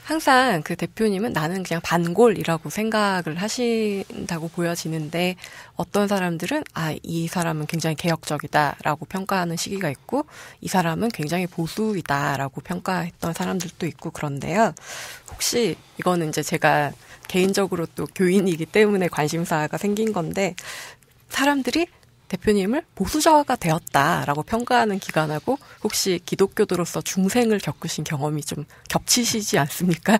항상 그 대표님은 나는 그냥 반골이라고 생각을 하신다고 보여지는데 어떤 사람들은 아, 이 사람은 굉장히 개혁적이다라고 평가하는 시기가 있고 이 사람은 굉장히 보수이다라고 평가했던 사람들도 있고 그런데요. 혹시 이거는 이제 제가 개인적으로 또 교인이기 때문에 관심사가 생긴 건데 사람들이 대표님을 보수자가 되었다라고 평가하는 기관하고 혹시 기독교도로서 중생을 겪으신 경험이 좀 겹치시지 않습니까?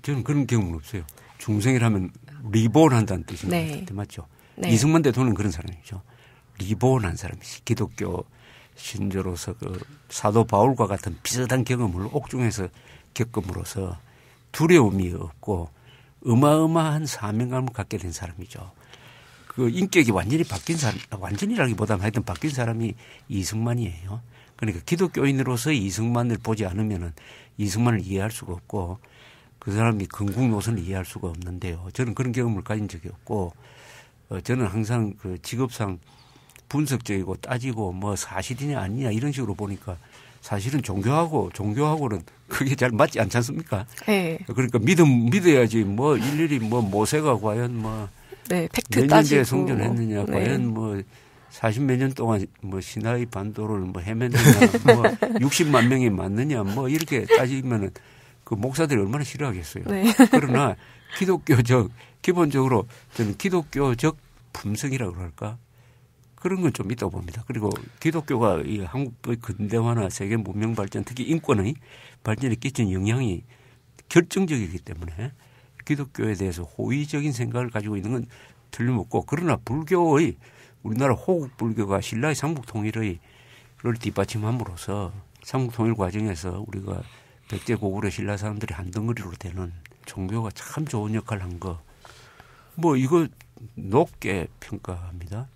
저는 그런 경우는 없어요. 중생이라면 리본한다는 뜻인 네. 같은데 맞죠? 네. 이승만 대통령은 그런 사람이죠. 리본한 사람이지. 기독교 신조로서 그 사도 바울과 같은 비슷한 경험을 옥중에서 겪음으로써 두려움이 없고 어마어마한 사명감을 갖게 된 사람이죠. 그 인격이 완전히 바뀐 사람, 완전히라기보다는 하여튼 바뀐 사람이 이승만이에요. 그러니까 기독교인으로서 이승만을 보지 않으면은 이승만을 이해할 수가 없고 그 사람이 건국 노선을 이해할 수가 없는데요. 저는 그런 경험을 가진 적이 없고 어, 저는 항상 그 직업상 분석적이고 따지고 뭐 사실이냐 아니냐 이런 식으로 보니까 사실은 종교하고 종교하고는 그게 잘 맞지 않지 않습니까? 네. 그러니까 믿음 믿어야지 뭐 일일이 뭐 모세가 과연 뭐 네, 팩트 따지고 성전했느냐 네. 과연 뭐 사십 몇 년 동안 뭐 시나이 반도를 뭐 헤맸느냐 뭐육십만 명이 맞느냐 뭐 이렇게 따지면은 그 목사들이 얼마나 싫어하겠어요. 네. 그러나 기독교적 기본적으로 저는 기독교적 품성이라고 그럴까 그런 건 좀 있다고 봅니다. 그리고 기독교가 이 한국의 근대화나 세계 문명 발전 특히 인권의 발전에 끼친 영향이 결정적이기 때문에 기독교에 대해서 호의적인 생각을 가지고 있는 건 틀림없고 그러나 불교의 우리나라 호국 불교가 신라의 삼국 통일의 를 뒷받침함으로써 삼국 통일 과정에서 우리가 백제 고구려 신라 사람들이 한 덩어리로 되는 종교가 참 좋은 역할을 한 거. 뭐 이거 높게 평가합니다.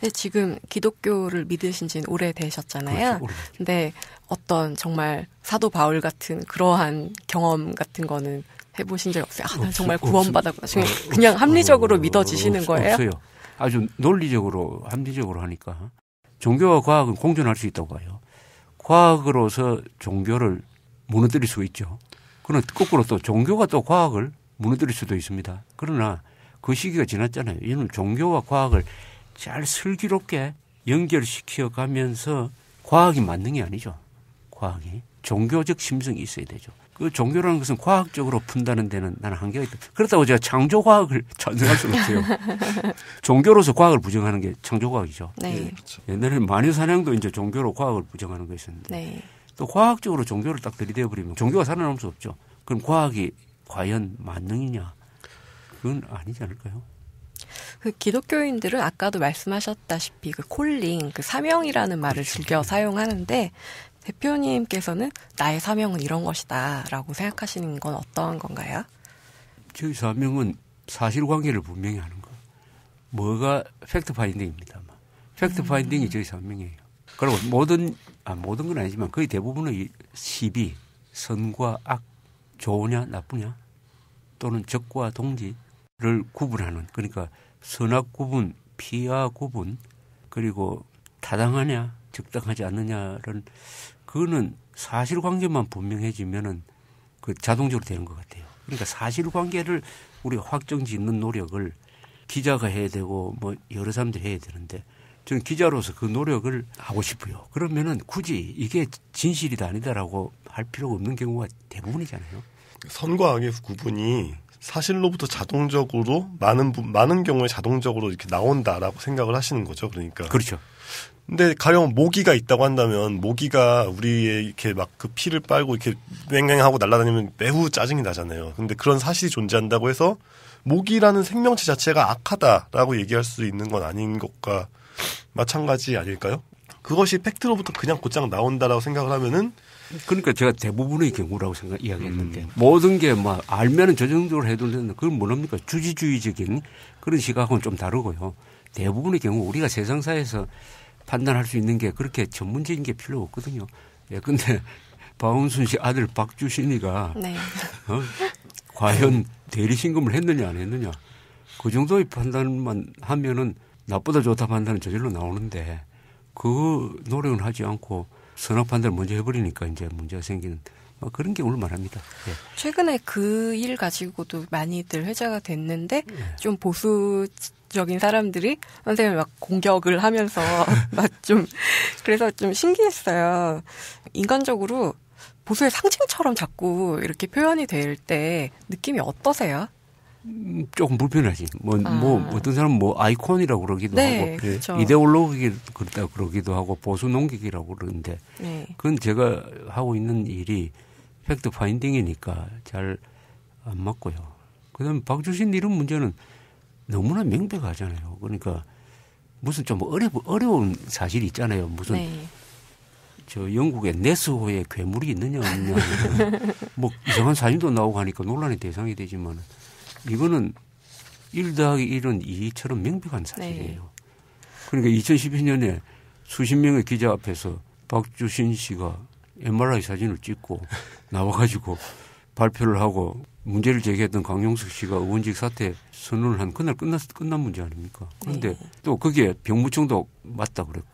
네, 지금 기독교를 믿으신 지는 오래되셨잖아요. 그렇 근데 어떤 정말 사도 바울 같은 그러한 경험 같은 거는 해보신 적 없어요? 아, 난 정말 구원받았구나. 지금 아, 그냥 합리적으로 어, 믿어지시는 거예요? 없어요. 아주 논리적으로 합리적으로 하니까 종교와 과학은 공존할 수 있다고 봐요. 과학으로서 종교를 무너뜨릴 수 있죠. 그러나 거꾸로 또 종교가 또 과학을 무너뜨릴 수도 있습니다. 그러나 그 시기가 지났잖아요. 이는 종교와 과학을 잘 슬기롭게 연결시켜 가면서 과학이 만능이 아니죠. 과학이 종교적 심성이 있어야 되죠. 그 종교라는 것은 과학적으로 푼다는 데는 나는 한계가 있다. 그렇다고 제가 창조과학을 전성할 수는 없어요. 종교로서 과학을 부정하는 게 창조과학이죠. 네. 예. 그렇죠. 옛날에 예, 마녀사냥도 이제 종교로 과학을 부정하는 것이었는데 네. 또 과학적으로 종교를 딱 들이대버리면 종교가 살아남을 수 없죠. 그럼 과학이 과연 만능이냐? 그건 아니지 않을까요? 그 기독교인들은 아까도 말씀하셨다시피 그 콜링, 그 사명이라는 말을 그렇죠. 즐겨 사용하는데 대표님께서는 나의 사명은 이런 것이다라고 생각하시는 건 어떠한 건가요? 저희 사명은 사실관계를 분명히 하는 거. 뭐가 팩트 파인딩입니다만. 팩트 파인딩이 음. 저희 사명이에요. 그리고 모든 아, 모든 건 아니지만 거의 대부분의 시비, 선과 악, 좋으냐 나쁘냐 또는 적과 동지를 구분하는 그러니까 선악 구분, 피와 구분 그리고 타당하냐 적당하지 않느냐는 그거는 사실관계만 분명해지면은 그 자동적으로 되는 것 같아요. 그러니까 사실관계를 우리가 확정짓는 노력을 기자가 해야 되고 뭐 여러 사람들이 해야 되는데 저는 기자로서 그 노력을 하고 싶어요. 그러면은 굳이 이게 진실이다 아니다라고 할 필요가 없는 경우가 대부분이잖아요. 선과 악의 구분이 사실로부터 자동적으로 많은 많은 경우에 자동적으로 이렇게 나온다라고 생각을 하시는 거죠. 그러니까 그렇죠. 근데 가령 모기가 있다고 한다면 모기가 우리의 이렇게 막 그 피를 빨고 이렇게 맹맹하고 날아다니면 매우 짜증이 나잖아요. 근데 그런 사실이 존재한다고 해서 모기라는 생명체 자체가 악하다라고 얘기할 수 있는 건 아닌 것과 마찬가지 아닐까요? 그것이 팩트로부터 그냥 곧장 나온다라고 생각을 하면은 그러니까 제가 대부분의 경우라고 생각 이야기했는데 음. 모든 게 막 알면은 저정도로 해도 되는데 그건 뭐합니까 주지주의적인 그런 시각은 좀 다르고요. 대부분의 경우 우리가 세상사에서 판단할 수 있는 게 그렇게 전문적인 게 필요 없거든요. 예, 근데 박원순 씨 아들 박주신이가 네. 어? 과연 대리신금을 했느냐 안 했느냐 그 정도의 판단만 하면은 나보다 좋다 판단은 저절로 나오는데 그 노력은 하지 않고 선악 판단을 먼저 해버리니까 이제 문제가 생기는 뭐 그런 게 올만합니다. 예. 최근에 그 일 가지고도 많이들 회자가 됐는데 예. 좀 보수 적인 사람들이 선생님을 막 공격을 하면서 막 좀 그래서 좀 신기했어요. 인간적으로 보수의 상징처럼 자꾸 이렇게 표현이 될 때 느낌이 어떠세요? 음, 조금 불편하지. 뭐, 아. 뭐, 어떤 사람은 뭐 아이콘이라고 그러기도 네, 하고, 그렇죠. 예, 이데올로기 그렇다 그러기도 하고, 보수 농객이라고 그러는데, 네. 그건 제가 하고 있는 일이 팩트 파인딩이니까 잘 안 맞고요. 그 다음에 박주신 이런 문제는 너무나 명백하잖아요. 그러니까 무슨 좀 어려, 어려운 사실이 있잖아요. 무슨 네. 저 영국의 네스호에 괴물이 있느냐 없느냐 뭐 이상한 사진도 나오고 하니까 논란의 대상이 되지만 이거는 일 더하기 1은 이처럼 명백한 네. 사실이에요. 네. 그러니까 2012년에 수십 명의 기자 앞에서 박주신 씨가 MRI 사진을 찍고 나와가지고 발표를 하고 문제를 제기했던 강용석 씨가 의원직 사퇴 선언을 한 그날 끝났, 끝난 문제 아닙니까? 그런데 네. 또 그게 병무청도 맞다 그랬고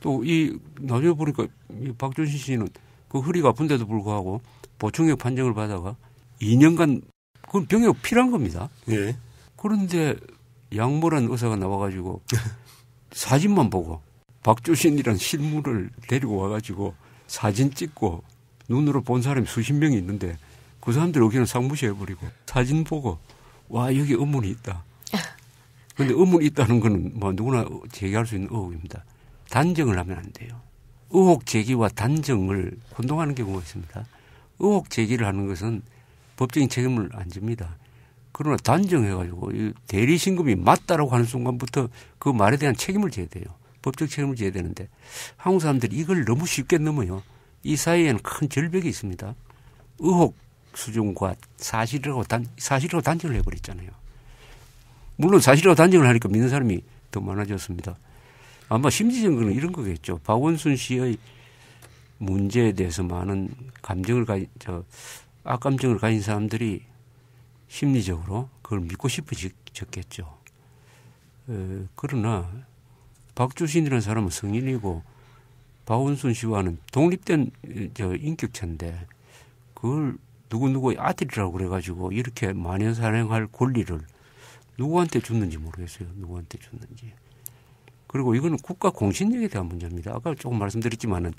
또이 나중에 보니까 이 박준신 씨는 그 허리가 아픈데도 불구하고 보충액 판정을 받아가 2년간 그건 병역 필요한 겁니다. 네. 그런데 양모란 의사가 나와가지고 사진만 보고 박주신이란 실물을 데리고 와가지고 사진 찍고 눈으로 본 사람이 수십 명이 있는데 그 사람들 여기는 싹 무시해버리고 사진 보고 와 여기 의문이 있다. 근데 의문이 있다는 거는 뭐 누구나 제기할 수 있는 의혹입니다. 단정을 하면 안 돼요. 의혹 제기와 단정을 혼동하는 경우가 있습니다. 의혹 제기를 하는 것은 법적인 책임을 안 집니다. 그러나 단정해가지고 대리신금이 맞다라고 하는 순간부터 그 말에 대한 책임을 져야 돼요. 법적 책임을 져야 되는데 한국 사람들이 이걸 너무 쉽게 넘어요. 이 사이에는 큰 절벽이 있습니다. 의혹 수준과 사실이라고 단, 사실이라고 단정을 해버렸잖아요. 물론 사실이라고 단정을 하니까 믿는 사람이 더 많아졌습니다. 아마 심지적인 건 이런 거겠죠. 박원순 씨의 문제에 대해서 많은 감정을 가진, 저, 악감정을 가진 사람들이 심리적으로 그걸 믿고 싶어졌겠죠. 에, 그러나 박주신이라는 사람은 성인이고 박원순 씨와는 독립된 저 인격체인데 그걸 누구누구의 아들이라고 그래가지고 이렇게 마녀사냥할 권리를 누구한테 줬는지 모르겠어요. 누구한테 줬는지. 그리고 이거는 국가 공신력에 대한 문제입니다. 아까 조금 말씀드렸지만은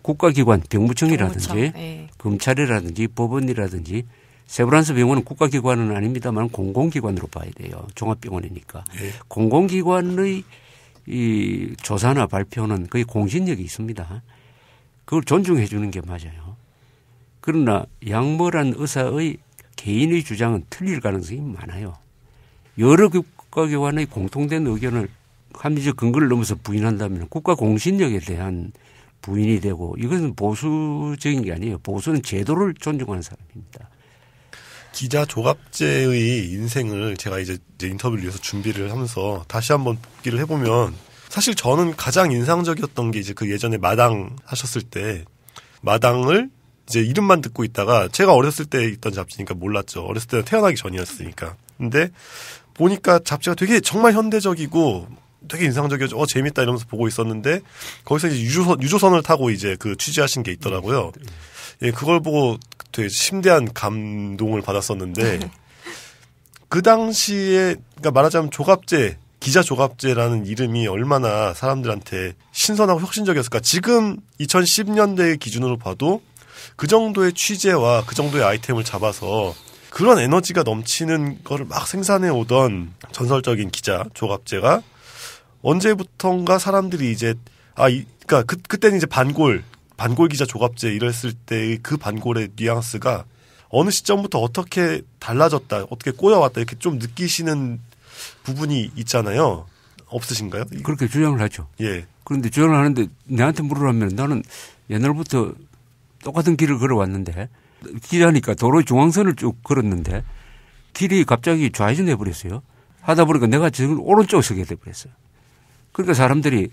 국가기관 병무청이라든지 병무청, 네. 검찰이라든지 법원이라든지 세브란스 병원은 국가기관은 아닙니다만 공공기관으로 봐야 돼요. 종합병원이니까 네. 공공기관의 이 조사나 발표는 거의 공신력이 있습니다. 그걸 존중해 주는 게 맞아요. 그러나 양모란 의사의 개인의 주장은 틀릴 가능성이 많아요. 여러 국가교환의 공통된 의견을 합리적 근거를 넘어서 부인한다면 국가 공신력에 대한 부인이 되고 이것은 보수적인 게 아니에요. 보수는 제도를 존중하는 사람입니다. 기자 조갑제의 인생을 제가 이제 인터뷰를 위해서 준비를 하면서 다시 한번 복기를 해보면 사실 저는 가장 인상적이었던 게 이제 그 예전에 마당 하셨을 때 마당을 이제 이름만 듣고 있다가 제가 어렸을 때 있던 잡지니까 몰랐죠. 어렸을 때는 태어나기 전이었으니까. 근데 보니까 잡지가 되게 정말 현대적이고 되게 인상적이었죠. 어, 재밌다 이러면서 보고 있었는데 거기서 이제 유조선, 유조선을 타고 이제 그 취재하신 게 있더라고요. 예, 그걸 보고 되게 심대한 감동을 받았었는데 그 당시에 그러니까 말하자면 조갑제 기자 조갑제라는 이름이 얼마나 사람들한테 신선하고 혁신적이었을까. 지금 2010년대 기준으로 봐도 그 정도의 취재와 그 정도의 아이템을 잡아서 그런 에너지가 넘치는 거를 막 생산해 오던 전설적인 기자 조갑재가 언제부턴가 사람들이 이제 아 이, 그러니까 그 그때는 이제 반골 반골 기자 조갑재 이랬을 때의 그 반골의 뉘앙스가 어느 시점부터 어떻게 달라졌다 어떻게 꼬여왔다 이렇게 좀 느끼시는 부분이 있잖아요 없으신가요? 그렇게 주장을 하죠. 예. 그런데 주장을 하는데 나한테 물으라면 나는 옛날부터 똑같은 길을 걸어왔는데 길하니까 도로 중앙선을 쭉 걸었는데 길이 갑자기 좌회전해 버렸어요. 하다 보니까 내가 지금 오른쪽을 서게 돼 버렸어요. 그러니까 사람들이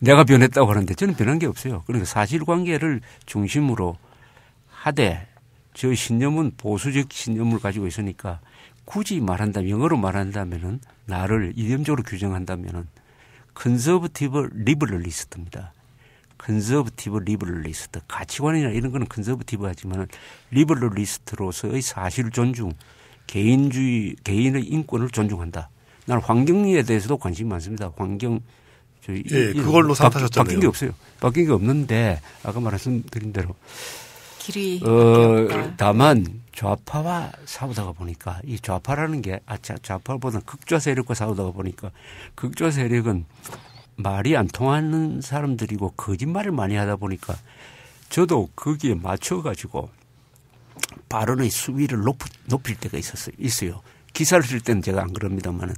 내가 변했다고 하는데 저는 변한 게 없어요. 그러니까 사실관계를 중심으로 하되 저 신념은 보수적 신념을 가지고 있으니까 굳이 말한다면 영어로 말한다면은 나를 이념적으로 규정한다면은 컨서버티브 리버럴리스트입니다. 컨서버티브 리버럴리스트 가치관이나 이런 거는 컨서버티브하지만 리버럴리스트로서의 사실 존중, 개인주의 개인의 인권을 존중한다. 나는 환경에 대해서도 관심이 많습니다. 환경 저 예, 그걸로 상타셨잖아요. 바뀐 게 없어요. 바뀐 게 없는데 아까 말씀드린 대로 길이 어, 다만 좌파와 싸우다가 보니까 이 좌파라는 게 아, 좌파보다 극좌 세력과 싸우다가 보니까 극좌 세력은 말이 안 통하는 사람들이고 거짓말을 많이 하다 보니까 저도 거기에 맞춰가지고 발언의 수위를 높, 높일 때가 있었어요. 있어요. 기사를 쓸 때는 제가 안 그럽니다만은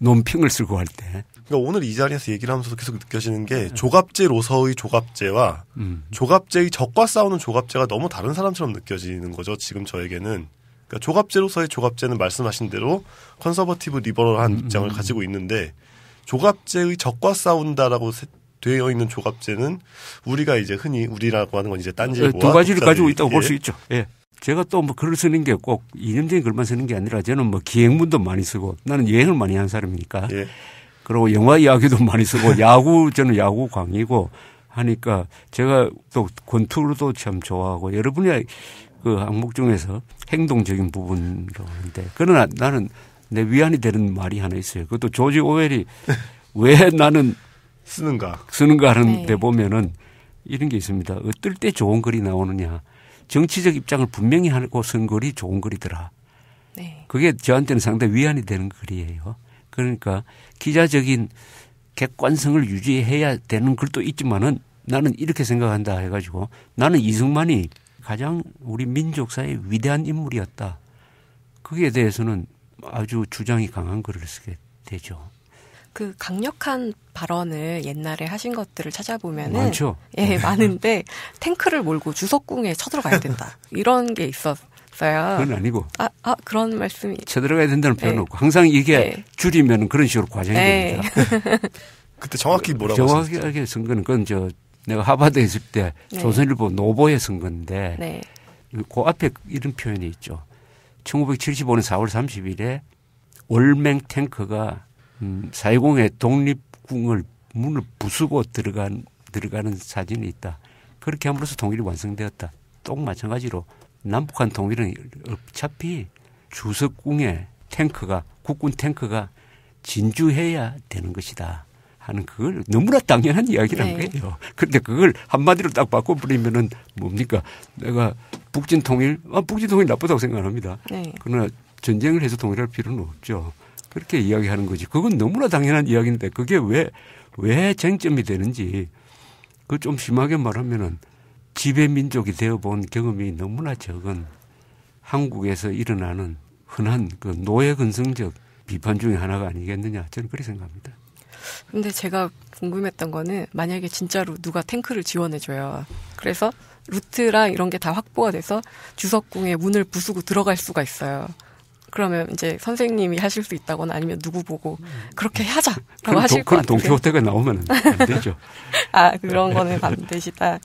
논평을 쓰고 할 때. 그러니까 오늘 이 자리에서 얘기를 하면서도 계속 느껴지는 게 네. 조갑제로서의 조갑제와 음. 조갑제의 적과 싸우는 조갑제가 너무 다른 사람처럼 느껴지는 거죠. 지금 저에게는. 그러니까 조갑제로서의 조갑제는 말씀하신 대로 컨서버티브 리버럴한 입장을 음. 음, 음. 가지고 있는데 조갑제의 적과 싸운다라고 되어 있는 조갑제는 우리가 이제 흔히 우리라고 하는 건 이제 딴지보두 예, 가지를 가지고 있다고 볼 수 있죠. 예. 제가 또 뭐 글을 쓰는 게 꼭 이념적인 글만 쓰는 게 아니라 저는 뭐 기행문도 많이 쓰고 나는 여행을 많이 한 사람이니까 예. 그리고 영화 이야기도 많이 쓰고 야구 저는 야구 광이고 하니까 제가 또 권투도 참 좋아하고 여러 분야 그 항목 중에서 행동적인 부분이라고 하는데 그러나 나는 내 위안이 되는 말이 하나 있어요. 그것도 조지 오웰이 왜 나는 쓰는가 쓰는가 하는 네. 데 보면은 이런 게 있습니다. 어떨 때 좋은 글이 나오느냐. 정치적 입장을 분명히 하고 쓴 글이 좋은 글이더라. 네. 그게 저한테는 상당히 위안이 되는 글이에요. 그러니까 기자적인 객관성을 유지해야 되는 글도 있지만은 나는 이렇게 생각한다 해가지고 나는 이승만이 가장 우리 민족사의 위대한 인물이었다. 거기에 대해서는 아주 주장이 강한 글을 쓰게 되죠. 그 강력한 발언을 옛날에 하신 것들을 찾아보면 많죠. 예, 네. 많은데 탱크를 몰고 주석궁에 쳐들어가야 된다. 이런 게 있었어요. 그건 아니고. 아, 아 그런 말씀이. 쳐들어가야 된다는 네. 표현 예. 없고 항상 이게 예. 네. 줄이면 그런 식으로 과정이 예. 됩니다. 그때 정확히 뭐라고 정확하게 쓴 거는 그건 저 내가 하버드에 있을 때 네. 조선일보 노보에 쓴 건데 네. 그 앞에 이런 표현이 있죠. 1975년 4월 30일에 월맹 탱크가 음, 4.20의 독립궁을 문을 부수고 들어간, 들어가는 사진이 있다. 그렇게 함으로써 통일이 완성되었다. 똑 마찬가지로 남북한 통일은 어차피 주석궁에 탱크가, 국군 탱크가 진주해야 되는 것이다. 하는 그걸 너무나 당연한 이야기란 네. 거예요. 그런데 그걸 한마디로 딱 바꿔버리면은 뭡니까? 내가 북진 통일, 아, 북진 통일 나쁘다고 생각합니다. 네. 그러나 전쟁을 해서 통일할 필요는 없죠. 그렇게 이야기하는 거지. 그건 너무나 당연한 이야기인데 그게 왜, 왜 쟁점이 되는지 그좀 심하게 말하면은 지배민족이 되어본 경험이 너무나 적은 한국에서 일어나는 흔한 그 노예 근성적 비판 중의 하나가 아니겠느냐 저는 그렇게 생각합니다. 근데 제가 궁금했던 거는 만약에 진짜로 누가 탱크를 지원해줘요. 그래서 루트랑 이런 게 다 확보가 돼서 주석궁에 문을 부수고 들어갈 수가 있어요. 그러면 이제 선생님이 하실 수 있다거나 아니면 누구 보고 그렇게 하자라고 그럼 하실 도, 같아요. 그럼 동키호테가 나오면 안 되죠. 아 그런 거는 반드시다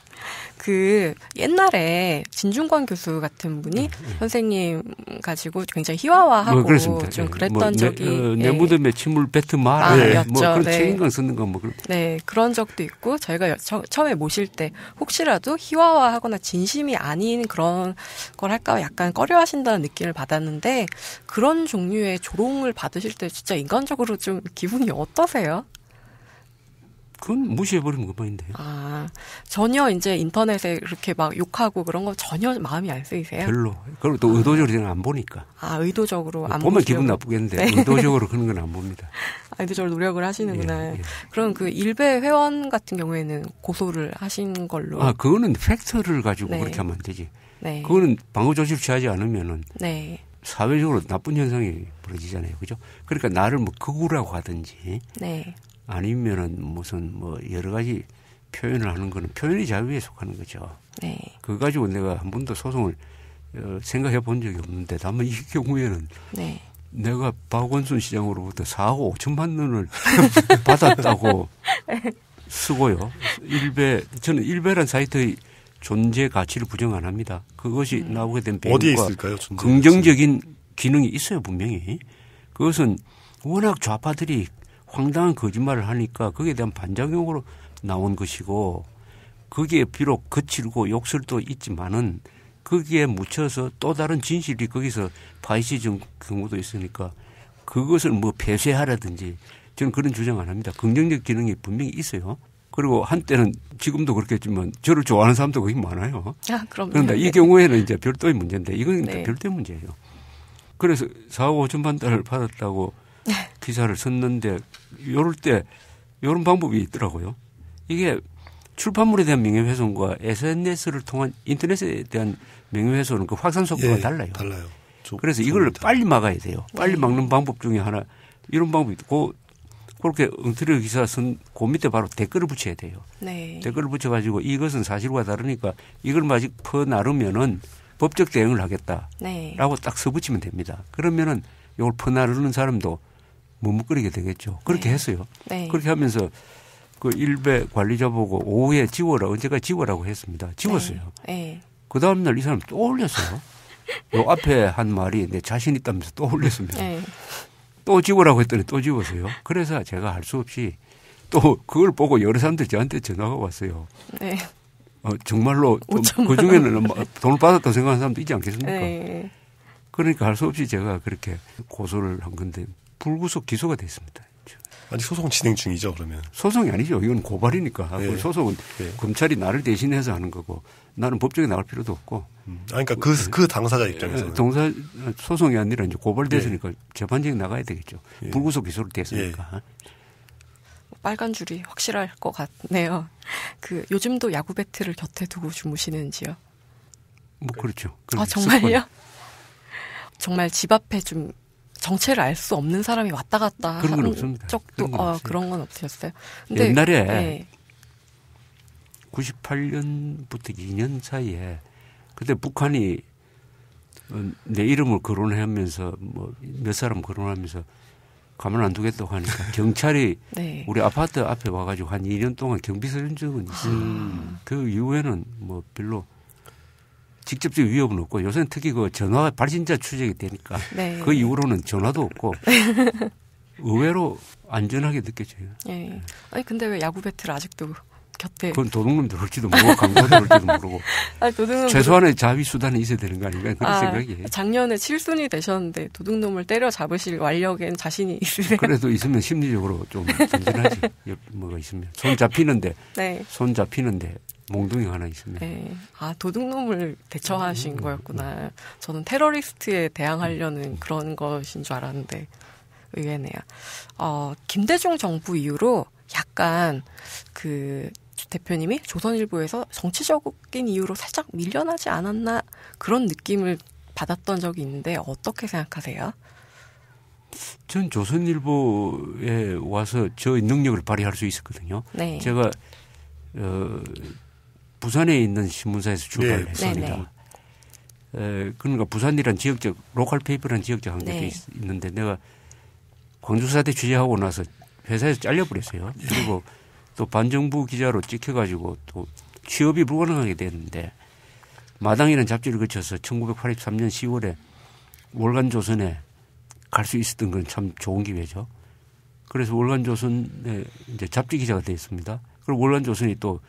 그 옛날에 진중권 교수 같은 분이 네. 선생님 가지고 굉장히 희화화하고 뭐좀 예. 뭐 그랬던 어, 예. 아, 예. 뭐 적이 내, 어, 내 무덤에 침을 뱉은 말이었죠. 그런 네. 책임감 쓰는 건뭐 그런. 네 그런 적도 있고 저희가 처, 처음에 모실 때 혹시라도 희화화하거나 진심이 아닌 그런 걸 할까 약간 꺼려하신다는 느낌을 받았는데 그런 종류의 조롱을 받으실 때 진짜 인간적으로 좀 기분이 어떠세요? 그건 무시해버리면 그만인데요. 아, 전혀 이제 인터넷에 그렇게 막 욕하고 그런 거 전혀 마음이 안 쓰이세요? 별로. 그리고 또 아. 의도적으로 안 보니까. 아, 의도적으로 안 보면 보시려고. 기분 나쁘겠는데 네. 의도적으로 그런 건 안 봅니다. 아, 의도적으로 노력을 하시는구나. 예, 예. 그럼 그 일베 회원 같은 경우에는 고소를 하신 걸로. 아, 그거는 팩트를 가지고 네. 그렇게 하면 안 되지. 네. 그거는 방어 조치를 취하지 않으면은. 네. 사회적으로 나쁜 현상이 벌어지잖아요. 그죠? 그러니까 나를 뭐 극우라고 하든지 네. 아니면은 무슨 뭐 여러 가지 표현을 하는 거는 표현의 자유에 속하는 거죠. 네. 그 가지고 내가 한 번도 소송을 어, 생각해 본 적이 없는데 다만 이 경우에는 네. 내가 박원순 시장으로부터 4억 5천만 원을 받았다고 쓰고요. 일베 저는 일베란 사이트의 존재 가치를 부정 안 합니다. 그것이 음. 나오게 된 배경과 긍정적인 기능이 있어요 분명히. 그것은 워낙 좌파들이 황당한 거짓말을 하니까 거기에 대한 반작용으로 나온 것이고 거기에 비록 거칠고 욕설도 있지만은 거기에 묻혀서 또 다른 진실이 거기서 파헤치는 경우도 있으니까 그것을 뭐 폐쇄하라든지 저는 그런 주장 안 합니다. 긍정적 기능이 분명히 있어요. 그리고 한때는 지금도 그렇겠지만 저를 좋아하는 사람도 거기 많아요. 아, 그런데 이 네. 경우에는 이제 별도의 문제인데 이건 네. 별도의 문제예요. 그래서 4억 5천만 달을 받았다고 기사를 썼는데 요럴 때 요런 방법이 있더라고요. 이게 출판물에 대한 명예훼손과 SNS를 통한 인터넷에 대한 명예훼손은 그 확산 속도가 예, 달라요. 달라요. 조, 그래서 이걸 빨리 막아야 돼요. 빨리 네. 막는 방법 중에 하나 이런 방법이 있고 그렇게 엉터리 기사 쓴그 밑에 바로 댓글을 붙여야 돼요. 네. 댓글을 붙여가지고 이것은 사실과 다르니까 이걸 마직 퍼나르면은 법적 대응을 하겠다라고 네. 딱 써붙이면 됩니다. 그러면은 이걸 퍼나르는 사람도 머뭇거리게 되겠죠. 그렇게 네. 했어요. 네. 그렇게 하면서 그 일베 관리자 보고 오후에 지워라 언제까지 지워라고 했습니다. 지웠어요. 네. 네. 그 다음 날 이 사람 또 올렸어요. 요 앞에 한 말이 내 자신 있다면서 또 올렸습니다. 네. 또 지워라고 했더니 또 지웠어요. 그래서 제가 할 수 없이 또 그걸 보고 여러 사람들이 저한테 전화가 왔어요. 네. 어, 정말로 어, 그 중에는 뭐 돈을 받았다 생각하는 사람도 있지 않겠습니까? 네. 그러니까 할 수 없이 제가 그렇게 고소를 한 건데 불구속 기소가 됐습니다. 아니 소송 진행 중이죠 그러면? 소송이 아니죠. 이건 고발이니까. 네. 소송은 네. 검찰이 나를 대신해서 하는 거고 나는 법정에 나갈 필요도 없고. 음. 아, 그러니까 그, 예. 그 당사자 입장에서. 동사 소송이 아니라 이제 고발됐으니까 네. 재판정에 나가야 되겠죠. 불구속 기소를 됐으니까. 빨간 줄이 확실할 것 같네요. 그 요즘도 야구 배트를 곁에 두고 주무시는지요? 뭐 그렇죠. 아 그렇죠. 정말요? 정말 집 앞에 좀 정체를 알 수 없는 사람이 왔다 갔다 그런 건없습 적도 그런, 어, 그런 건 없으셨어요. 근데 옛날에 네. 예. 98년부터 2년 사이에 그때 북한이 내 이름을 거론하면서 뭐 몇 사람 거론하면서 가만 안 두겠다고 하니까 경찰이 네. 우리 아파트 앞에 와가지고 한 2년 동안 경비 서준 적은 있어요. 아. 그 이후에는 뭐 별로 직접적인 위협은 없고 요새는 특히 그 전화 발신자 추적이 되니까 네. 그 이후로는 전화도 없고 네. 의외로 안전하게 느껴져요. 예. 네. 아니 근데 왜 야구 배트를 아직도 곁에 그건 도둑놈 들어지도 모르고 강도 들어지도 모르고 아 도둑놈 최소한의 자위 수단이 있어야 되는 거 아닌가 그런 아, 생각이 작년에 7순이 되셨는데 도둑놈을 때려 잡으실 완력엔 자신이 있으세요? 그래도 있으면 심리적으로 좀 든든하지 뭐가 있으면 손 잡히는데 네. 손 잡히는데 몽둥이 하나 있었네요. 네. 아 도둑놈을 대처하신 음. 거였구나. 저는 테러리스트에 대항하려는 음. 그런 것인 줄 알았는데 의외네요. 어, 김대중 정부 이후로 약간 그 대표님이 조선일보에서 정치적인 이유로 살짝 밀려나지 않았나 그런 느낌을 받았던 적이 있는데 어떻게 생각하세요? 전 조선일보에 와서 저의 능력을 발휘할 수 있었거든요. 네. 제가 어, 부산에 있는 신문사에서 출발했습니다. 네. 네, 네. 그러니까 부산이란 지역적 로컬 페이퍼란 지역적 한게 네. 있는데 내가 광주사대 취재하고 나서 회사에서 잘려버렸어요. 네. 그리고 또 반정부 기자로 찍혀가지고 또 취업이 불가능하게 됐는데 마당이라는 잡지를 거쳐서 1983년 10월에 월간조선에 갈 수 있었던 건 참 좋은 기회죠. 그래서 월간조선에 이제 잡지 기자가 되었습니다. 그리고 월간조선이 또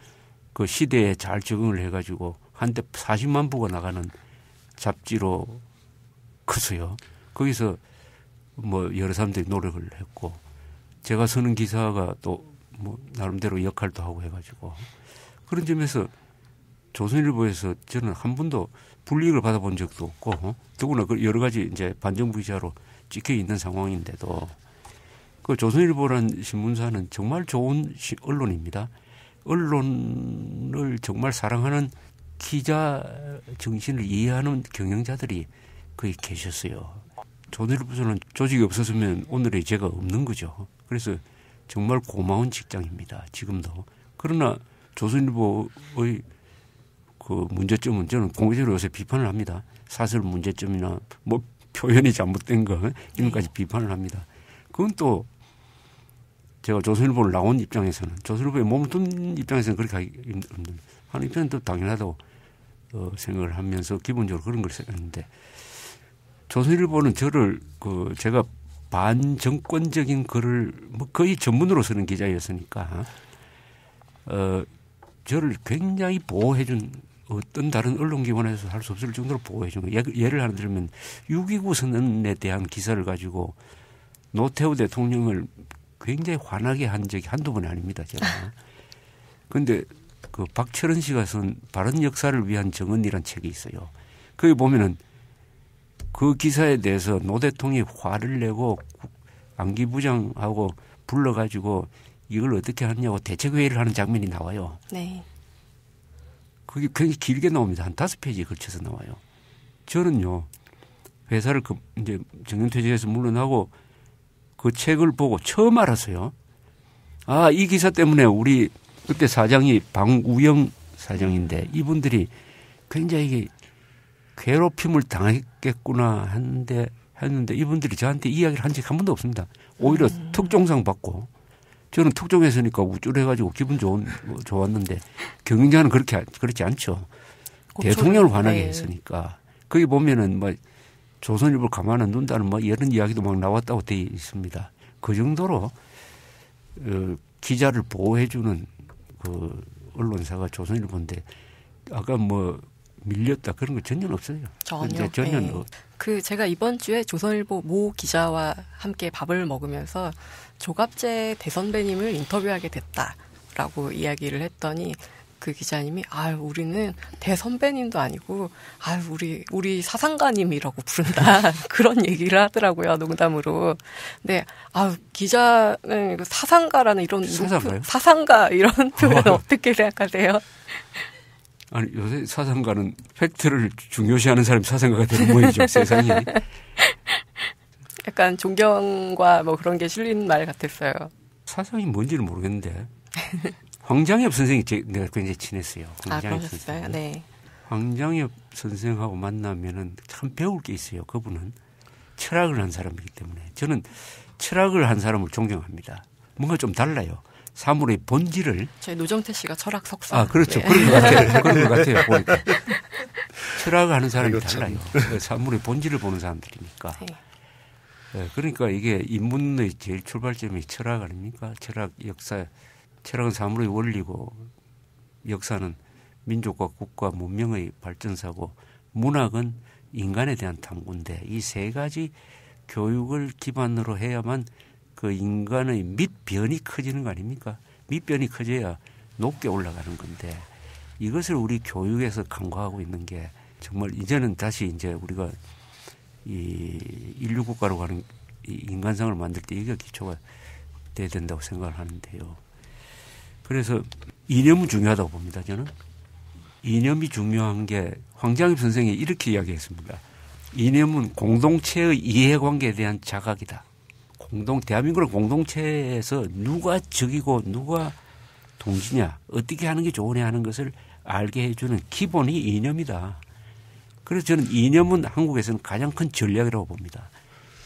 그 시대에 잘 적응을 해가지고 한때 40만 부가 나가는 잡지로 컸어요. 거기서 뭐 여러 사람들이 노력을 했고 제가 쓰는 기사가 또 뭐 나름대로 역할도 하고 해가지고 그런 점에서 조선일보에서 저는 한 번도 불이익을 받아본 적도 없고 어? 더구나 그 여러 가지 이제 반정부 기자로 찍혀 있는 상황인데도 그조선일보라는 신문사는 정말 좋은 언론입니다. 언론을 정말 사랑하는 기자 정신을 이해하는 경영자들이 거의 계셨어요. 조선일보는 조직이 없었으면 오늘의 제가 없는 거죠. 그래서 정말 고마운 직장입니다. 지금도. 그러나 조선일보의 그 문제점은 저는 공개적으로 요새 비판을 합니다. 사설 문제점이나 뭐 표현이 잘못된 거 이런까지 네. 비판을 합니다. 그건 또 제가 조선일보를 나온 입장에서는 조선일보에 몸을 둔 입장에서는 그렇게 하는 입장은 또 당연하다고 어, 생각을 하면서 기본적으로 그런 걸 생각했는데 조선일보는 저를 그 제가 반정권적인 글을 뭐 거의 전문으로 쓰는 기자였으니까 어, 저를 굉장히 보호해준 어떤 다른 언론기관에서 할 수 없을 정도로 보호해준 거 예, 를 하나 들면 6.29 선언에 대한 기사를 가지고 노태우 대통령을 굉장히 환하게 한 적이 한두 번이 아닙니다. 제가. 그런데그 박철은 씨가 쓴 바른 역사를 위한 정언이라는 책이 있어요. 거기 보면은 그 기사에 대해서 노 대통령이 화를 내고 안기부장하고 불러가지고 이걸 어떻게 하느냐고 대책회의를 하는 장면이 나와요. 네. 그게 굉장히 길게 나옵니다. 한 다섯 페이지에 걸쳐서 나와요. 저는요, 회사를 그 이제 정년퇴직해서 물러나고 그 책을 보고 처음 알았어요. 아, 이 기사 때문에 우리 그때 사장이 방우영 사장인데 이분들이 굉장히 괴롭힘을 당했겠구나 하는데 했는데 이분들이 저한테 이야기를 한 적 한 번도 없습니다. 오히려 음. 특종상 받고 저는 특종했으니까 우쭐해가지고 기분 좋은 좋았는데 경영자는 그렇게 그렇지 않죠. 대통령을 화나게 네. 했으니까 거기 보면은 뭐 조선일보 가만 안 둔다는 뭐 이런 이야기도 막 나왔다고 돼 있습니다. 그 정도로 어, 기자를 보호해주는 그 언론사가 조선일보인데 아까 뭐 밀렸다 그런 거 전혀 없어요. 전혀. 네, 전혀. 네. 그 제가 이번 주에 조선일보 모 기자와 함께 밥을 먹으면서 조갑재 대선배님을 인터뷰하게 됐다라고 이야기를 했더니 그 기자님이 아 우리는 대선배님도 아니고 아 우리 우리 사상가님이라고 부른다 그런 얘기를 하더라고요 농담으로 근데 아 기자는 사상가라는 이런 그 사상가요? 사상가 이런 표현 어떻게 생각하세요? 아니 요새 사상가는 팩트를 중요시하는 사람이 사상가가 되는 모양이죠 세상이 약간 존경과 뭐 그런 게 실린 말 같았어요. 사상이 뭔지를 모르겠는데 황장엽 선생 이제 내가 굉장히 친했어요. 아, 황장엽 아, 선생. 네. 황장엽 선생하고 만나면은 참 배울 게 있어요. 그분은 철학을 한 사람이기 때문에 저는 철학을 한 사람을 존경합니다. 뭔가 좀 달라요. 사물의 본질을 저희 노정태 씨가 철학 석사 아 그렇죠 네. 그런 것 같아요 그런 것 같아요 보니까 철학을 하는 사람이 그렇죠. 달라요 네. 사물의 본질을 보는 사람들이니까 네. 네. 그러니까 이게 인문의 제일 출발점이 철학 아닙니까 철학 역사 철학은 사물의 원리고 역사는 민족과 국가 문명의 발전사고 문학은 인간에 대한 탐구인데 이 세 가지 교육을 기반으로 해야만 그 인간의 밑변이 커지는 거 아닙니까? 밑변이 커져야 높게 올라가는 건데 이것을 우리 교육에서 강과하고 있는 게 정말 이제는 다시 이제 우리가 이 인류 국가로 가는 인간성을 만들 때 이게 기초가 돼야 된다고 생각을 하는데요. 그래서 이념은 중요하다고 봅니다. 저는 이념이 중요한 게 황장엽 선생이 이렇게 이야기했습니다. 이념은 공동체의 이해관계에 대한 자각이다. 공동 대한민국을 공동체에서 누가 적이고 누가 동지냐 어떻게 하는 게 좋으냐 하는 것을 알게 해주는 기본이 이념이다. 그래서 저는 이념은 한국에서는 가장 큰 전략이라고 봅니다.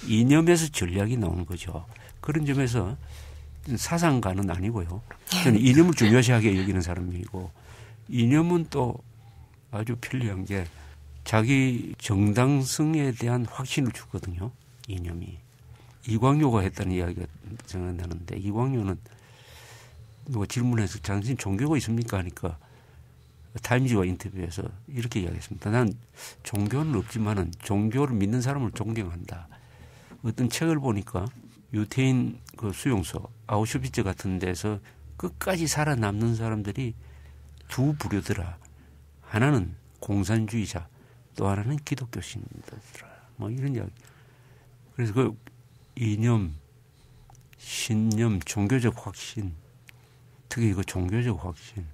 이념에서 전략이 나오는 거죠. 그런 점에서 사상가는 아니고요. 저는 이념을 중요시하게 여기는 사람이고 이념은 또 아주 편리한 게 자기 정당성에 대한 확신을 주거든요. 이념이. 이광효가 했다 이야기가 생각나는데 이광효는 누 뭐 질문해서 당신 종교가 있습니까 하니까 타임즈와 인터뷰에서 이렇게 이야기했습니다. 난 종교는 없지만은 종교를 믿는 사람을 존경한다. 어떤 책을 보니까 유태인 그 수용소 아우슈비츠 같은 데서 끝까지 살아남는 사람들이 두 부류더라. 하나는 공산주의자, 또 하나는 기독교신이더라. 뭐 이런 이야기. 그래서 그 이념, 신념, 종교적 확신, 특히 이거 그 종교적 확신.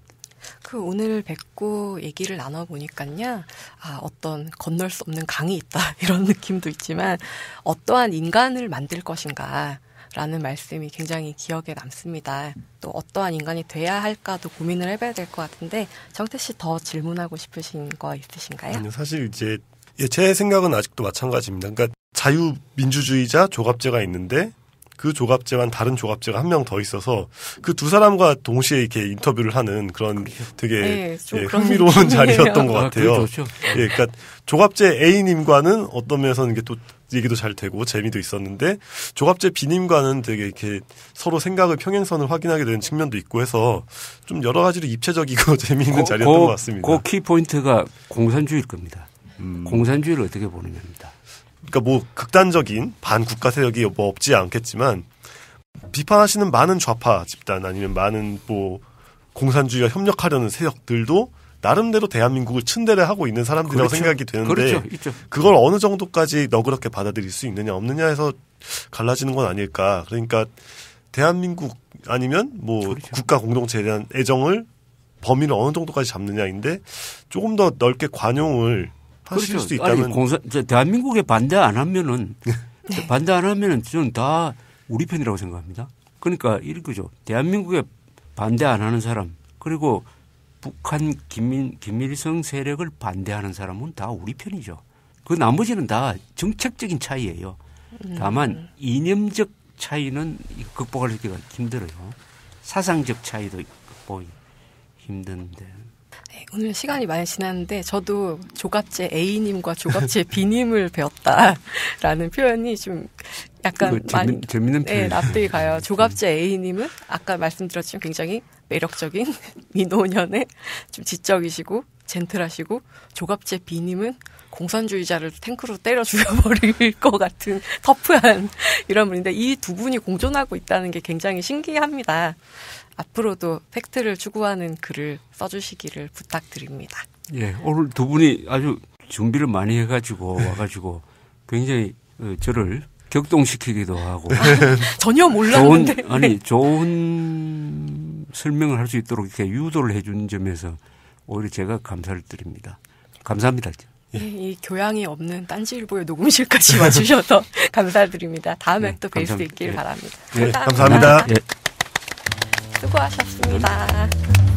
그 오늘 뵙고 얘기를 나눠보니까요, 아, 어떤 건널 수 없는 강이 있다, 이런 느낌도 있지만, 어떠한 인간을 만들 것인가, 라는 말씀이 굉장히 기억에 남습니다. 또 어떠한 인간이 돼야 할까도 고민을 해봐야 될 것 같은데 정태 씨 더 질문하고 싶으신 거 있으신가요? 아니, 사실 이제 예, 제 생각은 아직도 마찬가지입니다. 그러니까 자유민주주의자 조갑제가 있는데 그조갑제와 다른 조갑제가 한 명 더 있어서 그 두 사람과 동시에 이렇게 인터뷰를 하는 그런 되게 네, 예, 흥미로운 자리였던 것 아, 같아요. 아, 예, 그러니까 조갑제 A님과는 어떤 면에서는 이게 또 얘기도 잘 되고 재미도 있었는데 조갑제 비님과는 되게 이렇게 서로 생각을 평행선을 확인하게 되는 측면도 있고 해서 좀 여러 가지로 입체적이고 재미있는 고, 자리였던 고, 것 같습니다. 그 키포인트가 공산주의일 겁니다. 음. 공산주의를 어떻게 보느냐입니다. 그러니까 뭐 극단적인 반국가 세력이 뭐 없지 않겠지만 비판하시는 많은 좌파 집단 아니면 많은 뭐 공산주의와 협력하려는 세력들도 나름대로 대한민국을 츤대를 하고 있는 사람들이라고 그렇죠. 생각이 되는데 그렇죠. 그걸 어느 정도까지 너그럽게 받아들일 수 있느냐 없느냐 에서 갈라지는 건 아닐까. 그러니까 대한민국 아니면 뭐 그렇죠. 국가 공동체에 대한 애정을 범위를 어느 정도까지 잡느냐인데 조금 더 넓게 관용을 하실 그렇죠. 수 있다면 아니, 공사, 대한민국에 반대 안 하면은 네. 반대 안 하면은 저는 다 우리 편이라고 생각합니다. 그러니까 이거죠. 대한민국에 반대 안 하는 사람 그리고 북한 김민, 김일성 세력을 반대하는 사람은 다 우리 편이죠. 그 나머지는 다 정책적인 차이예요. 네. 다만 이념적 차이는 극복하기가 힘들어요. 사상적 차이도 극복이 힘든데. 네, 오늘 시간이 많이 지났는데 저도 조갑제 A님과 조갑제 B님을 배웠다라는 표현이 좀 약간 재미, 많이 재밌는 표현. 네, 납득이 가요. 조갑제 A님은 아까 말씀드렸지만 굉장히 매력적인 미노년의좀 지적이시고 젠틀하시고 조갑제 비님은 공산주의자를 탱크로 때려 죽여버릴 것 같은 터프한 이런 분인데 이 두 분이 공존하고 있다는 게 굉장히 신기합니다. 앞으로도 팩트를 추구하는 글을 써주시기를 부탁드립니다. 예, 오늘 두 분이 아주 준비를 많이 해가지고 네. 와가지고 굉장히 어, 저를 격동시키기도 하고 전혀 몰랐는데 좋은, 아니 네. 좋은 설명을 할 수 있도록 이렇게 유도를 해 준 점에서 오히려 제가 감사를 드립니다. 감사합니다. 예. 이, 교양이 없는 딴지일보의 녹음실까지 와주셔서 감사드립니다. 다음에 네, 예, 또뵐 수 있길 예. 바랍니다. 예, 감사합니다. 감사합니다. 예. 수고하셨습니다.